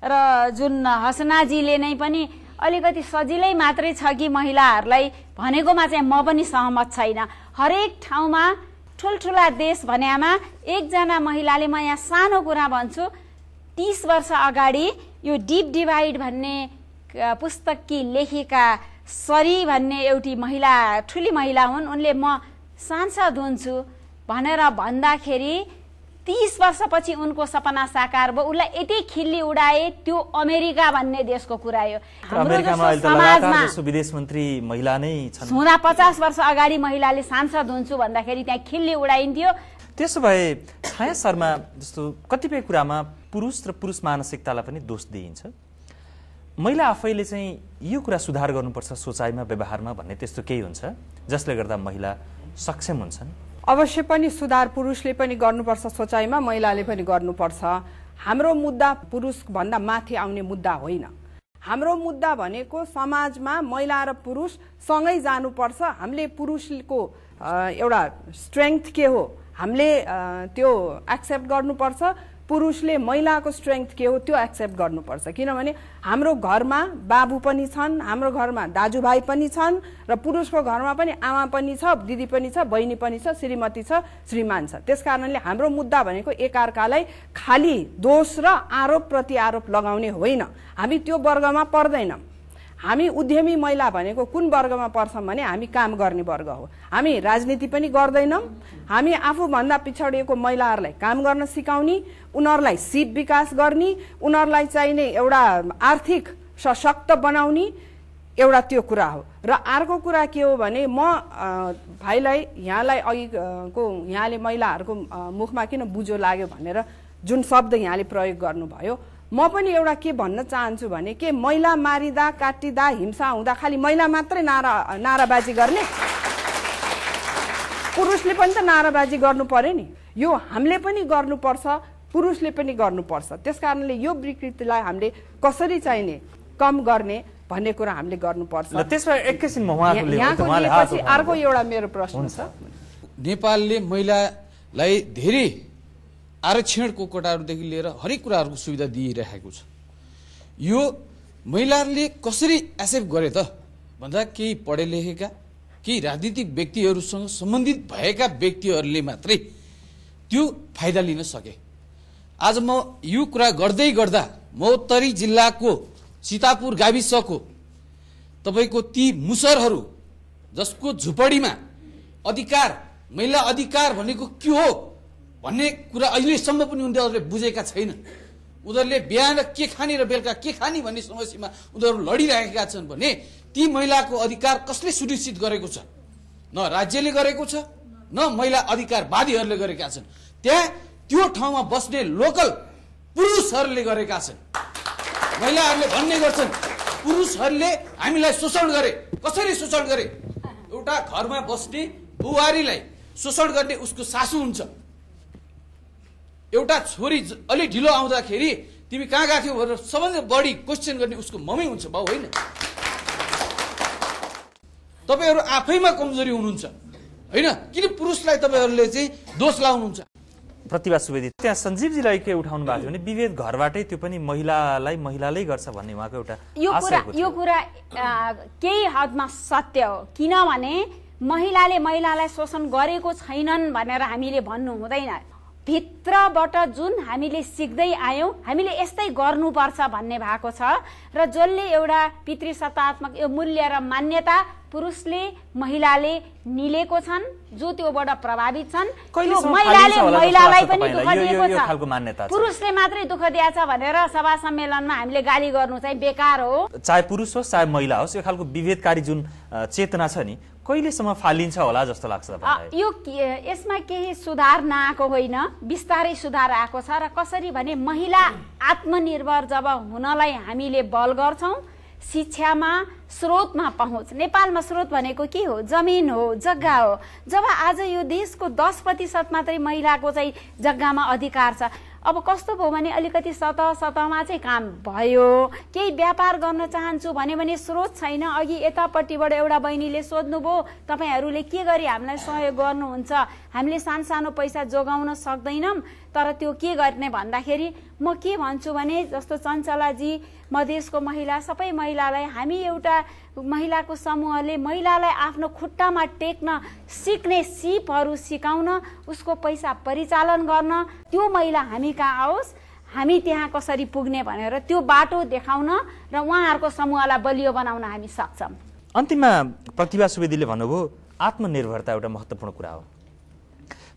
र जुन हसनाजीले नै पनि अलिकति सजिलै मात्रै छ कि महिलाहरूलाई भनेकोमा चाहिँ म पनि सहमत छैन हरेक ठाउँमा ठुल्ठुला देश भन्यामा एकजना महिलाले म यहाँ सानो कुरा भन्छु तिस वर्ष अगाडि यो डिप डिभाइड भन्ने पुस्तकी लेखिका सरी भन्ने एउटी महिला ठुली महिला हुन् उनले म सांसद हुन्छु भनेर भन्दाखेरि तिस वर्षपछि उनको सपना साकार भयो उसलाई यति खिल्ली उडाए त्यो अमेरिका भन्ने देशको कुरा यो महिला नै हुँदा पचास वर्ष अगाडि महिलाले सांसद हुन्छु भन्दाखेरि त्यहाँ खिल्ली उडाइन्थ्यो त्यसो भए छाया शर्मा जस्तो कतिपय कुरामा पुरुष र पुरुष मानसिकतालाई पनि दोष दिइन्छ महिला आफैले चाहिँ यो कुरा सुधार गर्नुपर्छ सोचाइमा व्यवहारमा भन्ने त्यस्तो केही हुन्छ जसले गर्दा महिला सक्षम हुन्छन् अवश्य पनि सुधार पुरुषले पनि गर्नुपर्छ सोचाइमा महिलाले पनि गर्नुपर्छ हाम्रो मुद्दा पुरुषभन्दा माथि आउने मुद्दा होइन हाम्रो मुद्दा भनेको समाजमा महिला र पुरुष सँगै जानुपर्छ हामीले पुरुषको एउटा स्ट्रेङ्थ के हो हामीले त्यो एक्सेप्ट गर्नुपर्छ पुरुषले महिलाको स्ट्रेङ्थ के हो त्यो एक्सेप्ट गर्नुपर्छ किनभने हाम्रो घरमा बाबु पनि छन् हाम्रो घरमा दाजुभाइ पनि छन् र पुरुषको घरमा पनि आमा पनि छ दिदी पनि छ बहिनी पनि छ श्रीमती छ श्रीमान छ त्यस हाम्रो मुद्दा भनेको एकअर्कालाई खालि दोष र आरोप प्रति आरोप लगाउने होइन हामी त्यो वर्गमा पर्दैनौँ हामी उद्यमी महिला भनेको कुन वर्गमा पर्छौँ भने हामी काम गर्ने वर्ग हो हामी राजनीति पनि गर्दैनौँ हामी आफूभन्दा पिछडिएको महिलाहरूलाई काम गर्न सिकाउने उनीहरूलाई सिप विकास गर्ने उनीहरूलाई चाहिने एउटा आर्थिक सशक्त बनाउने एउटा त्यो कुरा हो र अर्को कुरा के हो भने म भाइलाई यहाँलाई अघिको यहाँले महिलाहरूको मुखमा किन बुझो लाग्यो भनेर जुन शब्द यहाँले प्रयोग गर्नुभयो म पनि एउटा के भन्न चाहन्छु भने के महिला मारिँदा काटिँदा हिंसा हुँदा खालि महिला मात्रै नारा नाराबाजी गर्ने पुरुषले पनि त नाराबाजी गर्नु पर्यो नि यो हामीले पनि गर्नुपर्छ पुरुषले पनि गर्नुपर्छ त्यस कारणले यो विकृतिलाई हामीले कसरी चाहिने कम गर्ने भन्ने कुरा हामीले गर्नुपर्छ अर्को एउटा मेरो प्रश्न छ नेपालले महिलालाई धेरै आरक्षणको कोटाहरूदेखि लिएर हरेक कुराहरूको सुविधा दिइरहेको छ यो महिलाहरूले कसरी एक्सेप्ट गरे त भन्दा केही पढे लेखेका केही राजनीतिक व्यक्तिहरूसँग सम्बन्धित भएका व्यक्तिहरूले मात्रै त्यो फाइदा लिन सके आज म यो कुरा गर्दै गर्दा मौतरी जिल्लाको सीतापुर गाविसको तपाईँको ती मुसरहरू जसको झुपडीमा अधिकार महिला अधिकार भनेको के हो भन्ने कुरा अहिलेसम्म पनि उनीहरूले बुझेका छैनन् उनीहरूले बिहान के खाने र बेलुका के खाने भन्ने समस्यामा उनीहरू लडिरहेका छन् भने ती महिलाको अधिकार कसले सुनिश्चित गरेको छ न राज्यले गरेको छ न महिला अधिकारवादीहरूले गरेका छन् त्यहाँ त्यो ठाउँमा बस्ने लोकल पुरुषहरूले गरेका छन् महिलाहरूले भन्ने गर्छन् पुरुषहरूले हामीलाई शोषण गरे कसरी शोषण गरे एउटा घरमा बस्ने बुहारीलाई शोषण गर्ने उसको सासु हुन्छ एउटा छोरी अलि ढिलो आउँदाखेरि तिमी कहाँ गएको थियौ भनेर सबभन्दा बढी क्वेसन गर्ने उसको मम्मी हुन्छ बाउ होइन तपाईँहरू आफैमा कमजोरी हुनुहुन्छ होइन किन पुरुषलाई तपाईँहरूले चाहिँ दोष लाउनुहुन्छ प्रतिभा सुवेदी त्यहाँ सञ्जीवजीलाई के उठाउनु भएको थियो भने विभेद घरबाटै त्यो पनि महिलालाई महिलाले गर्छ भन्ने उहाँको एउटा यो कुरा यो कुरा केही हदमा सत्य हो किनभने महिलाले महिलालाई शोषण गरेको छैनन् भनेर हामीले भन्नु हुँदैन भित्रबाट जुन हामीले सिक्दै आयौँ हामीले यस्तै गर्नुपर्छ भन्ने भएको छ र जसले एउटा पितृ यो मूल्य र मान्यता पुरुषले महिलाले निलेको छन् जो त्योबाट प्रभावित छन् महिलाले महिलालाई पनि दुःख दिएको छ पुरुषले मात्रै दुःख दिएछ भनेर सभा सम्मेलनमा हामीले गाली गर्नु चाहिँ बेकार हो चाहे पुरुष होस् चाहे महिला होस् यो खालको विभेदकारी जुन चेतना छ नि कहिलेसम्म फालिन्छ होला जस्तो लाग्छ यो यसमा केही सुधार नआएको होइन बिस्तारै सुधार आएको छ र कसरी भने महिला आत्मनिर्भर जब हुनलाई हामीले बल गर्छौँ शिक्षामा स्रोतमा पहुँच नेपालमा स्रोत भनेको के हो जमिन हो जग्गा हो जब आज यो देशको दस प्रतिशत मात्रै महिलाको चाहिँ जग्गामा अधिकार छ अब कस्तो भयो भने अलिकति सतह सतहमा चाहिँ काम भयो केही व्यापार गर्न चाहन्छु भन्यो भने स्रोत छैन अघि यतापट्टिबाट एउटा बहिनीले सोध्नुभयो तपाईँहरूले के गरी हामीलाई सहयोग गर्नुहुन्छ हामीले सानो सानो पैसा जोगाउन सक्दैनौँ तर त्यो के गर्ने भन्दाखेरि म के भन्छु भने जस्तो चञ्चलाजी मधेसको महिला सबै महिलालाई हामी एउटा महिलाको समूहले महिलालाई आफ्नो खुट्टामा टेक्न सिक्ने सिपहरू सिकाउन उसको पैसा परिचालन गर्न त्यो महिला हामी कहाँ आओस् हामी त्यहाँ कसरी पुग्ने भनेर त्यो बाटो देखाउन र उहाँहरूको समूहलाई बलियो बनाउन हामी सक्छौँ अन्तिममा प्रतिभा सुवेदीले भन्नुभयो आत्मनिर्भरता एउटा महत्त्वपूर्ण कुरा हो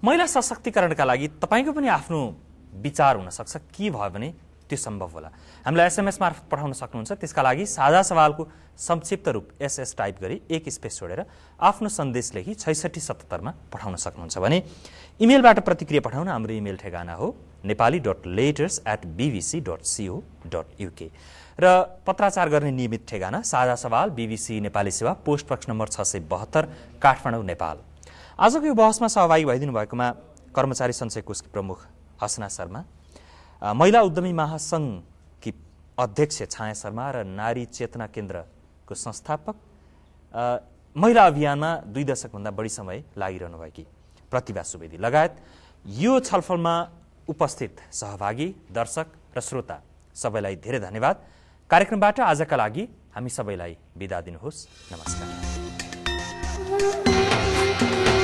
महिला सशक्तिकरणका लागि तपाईँको पनि आफ्नो विचार हुनसक्छ के भयो भने त्यो सम्भव होला हामीलाई एसएमएस मार्फत पठाउन सक्नुहुन्छ त्यसका लागि साझा सवालको संक्षिप्त रूप एसएस टाइप गरी एक स्पेस छोडेर आफ्नो सन्देश लेखी छैसठी सतहत्तरमा पठाउन सक्नुहुन्छ भने इमेलबाट प्रतिक्रिया पठाउन हाम्रो इमेल ठेगाना हो Nepali dot letters at BBC dot co dot UK र पत्राचार गर्ने नियमित ठेगाना साझा सवाल बिबिसी नेपाली सेवा पोस्ट बक्स नम्बर छ सय बहत्तर काठमाडौँ नेपाल आजको यो बहसमा सहभागी भइदिनु भएकोमा कर्मचारी सञ्चय कोषकी प्रमुख हसना शर्मा महिला उद्यमी महासङ्घकी अध्यक्ष छाया शर्मा र नारी चेतना केन्द्रको संस्थापक महिला अभियानमा दुई दशकभन्दा बढी समय कि प्रतिभा सुवेदी लगायत यो छलफलमा उपस्थित सहभागी दर्शक र श्रोता सबैलाई धेरै धन्यवाद कार्यक्रमबाट आजका लागि हामी सबैलाई बिदा दिनुहोस् नमस्कार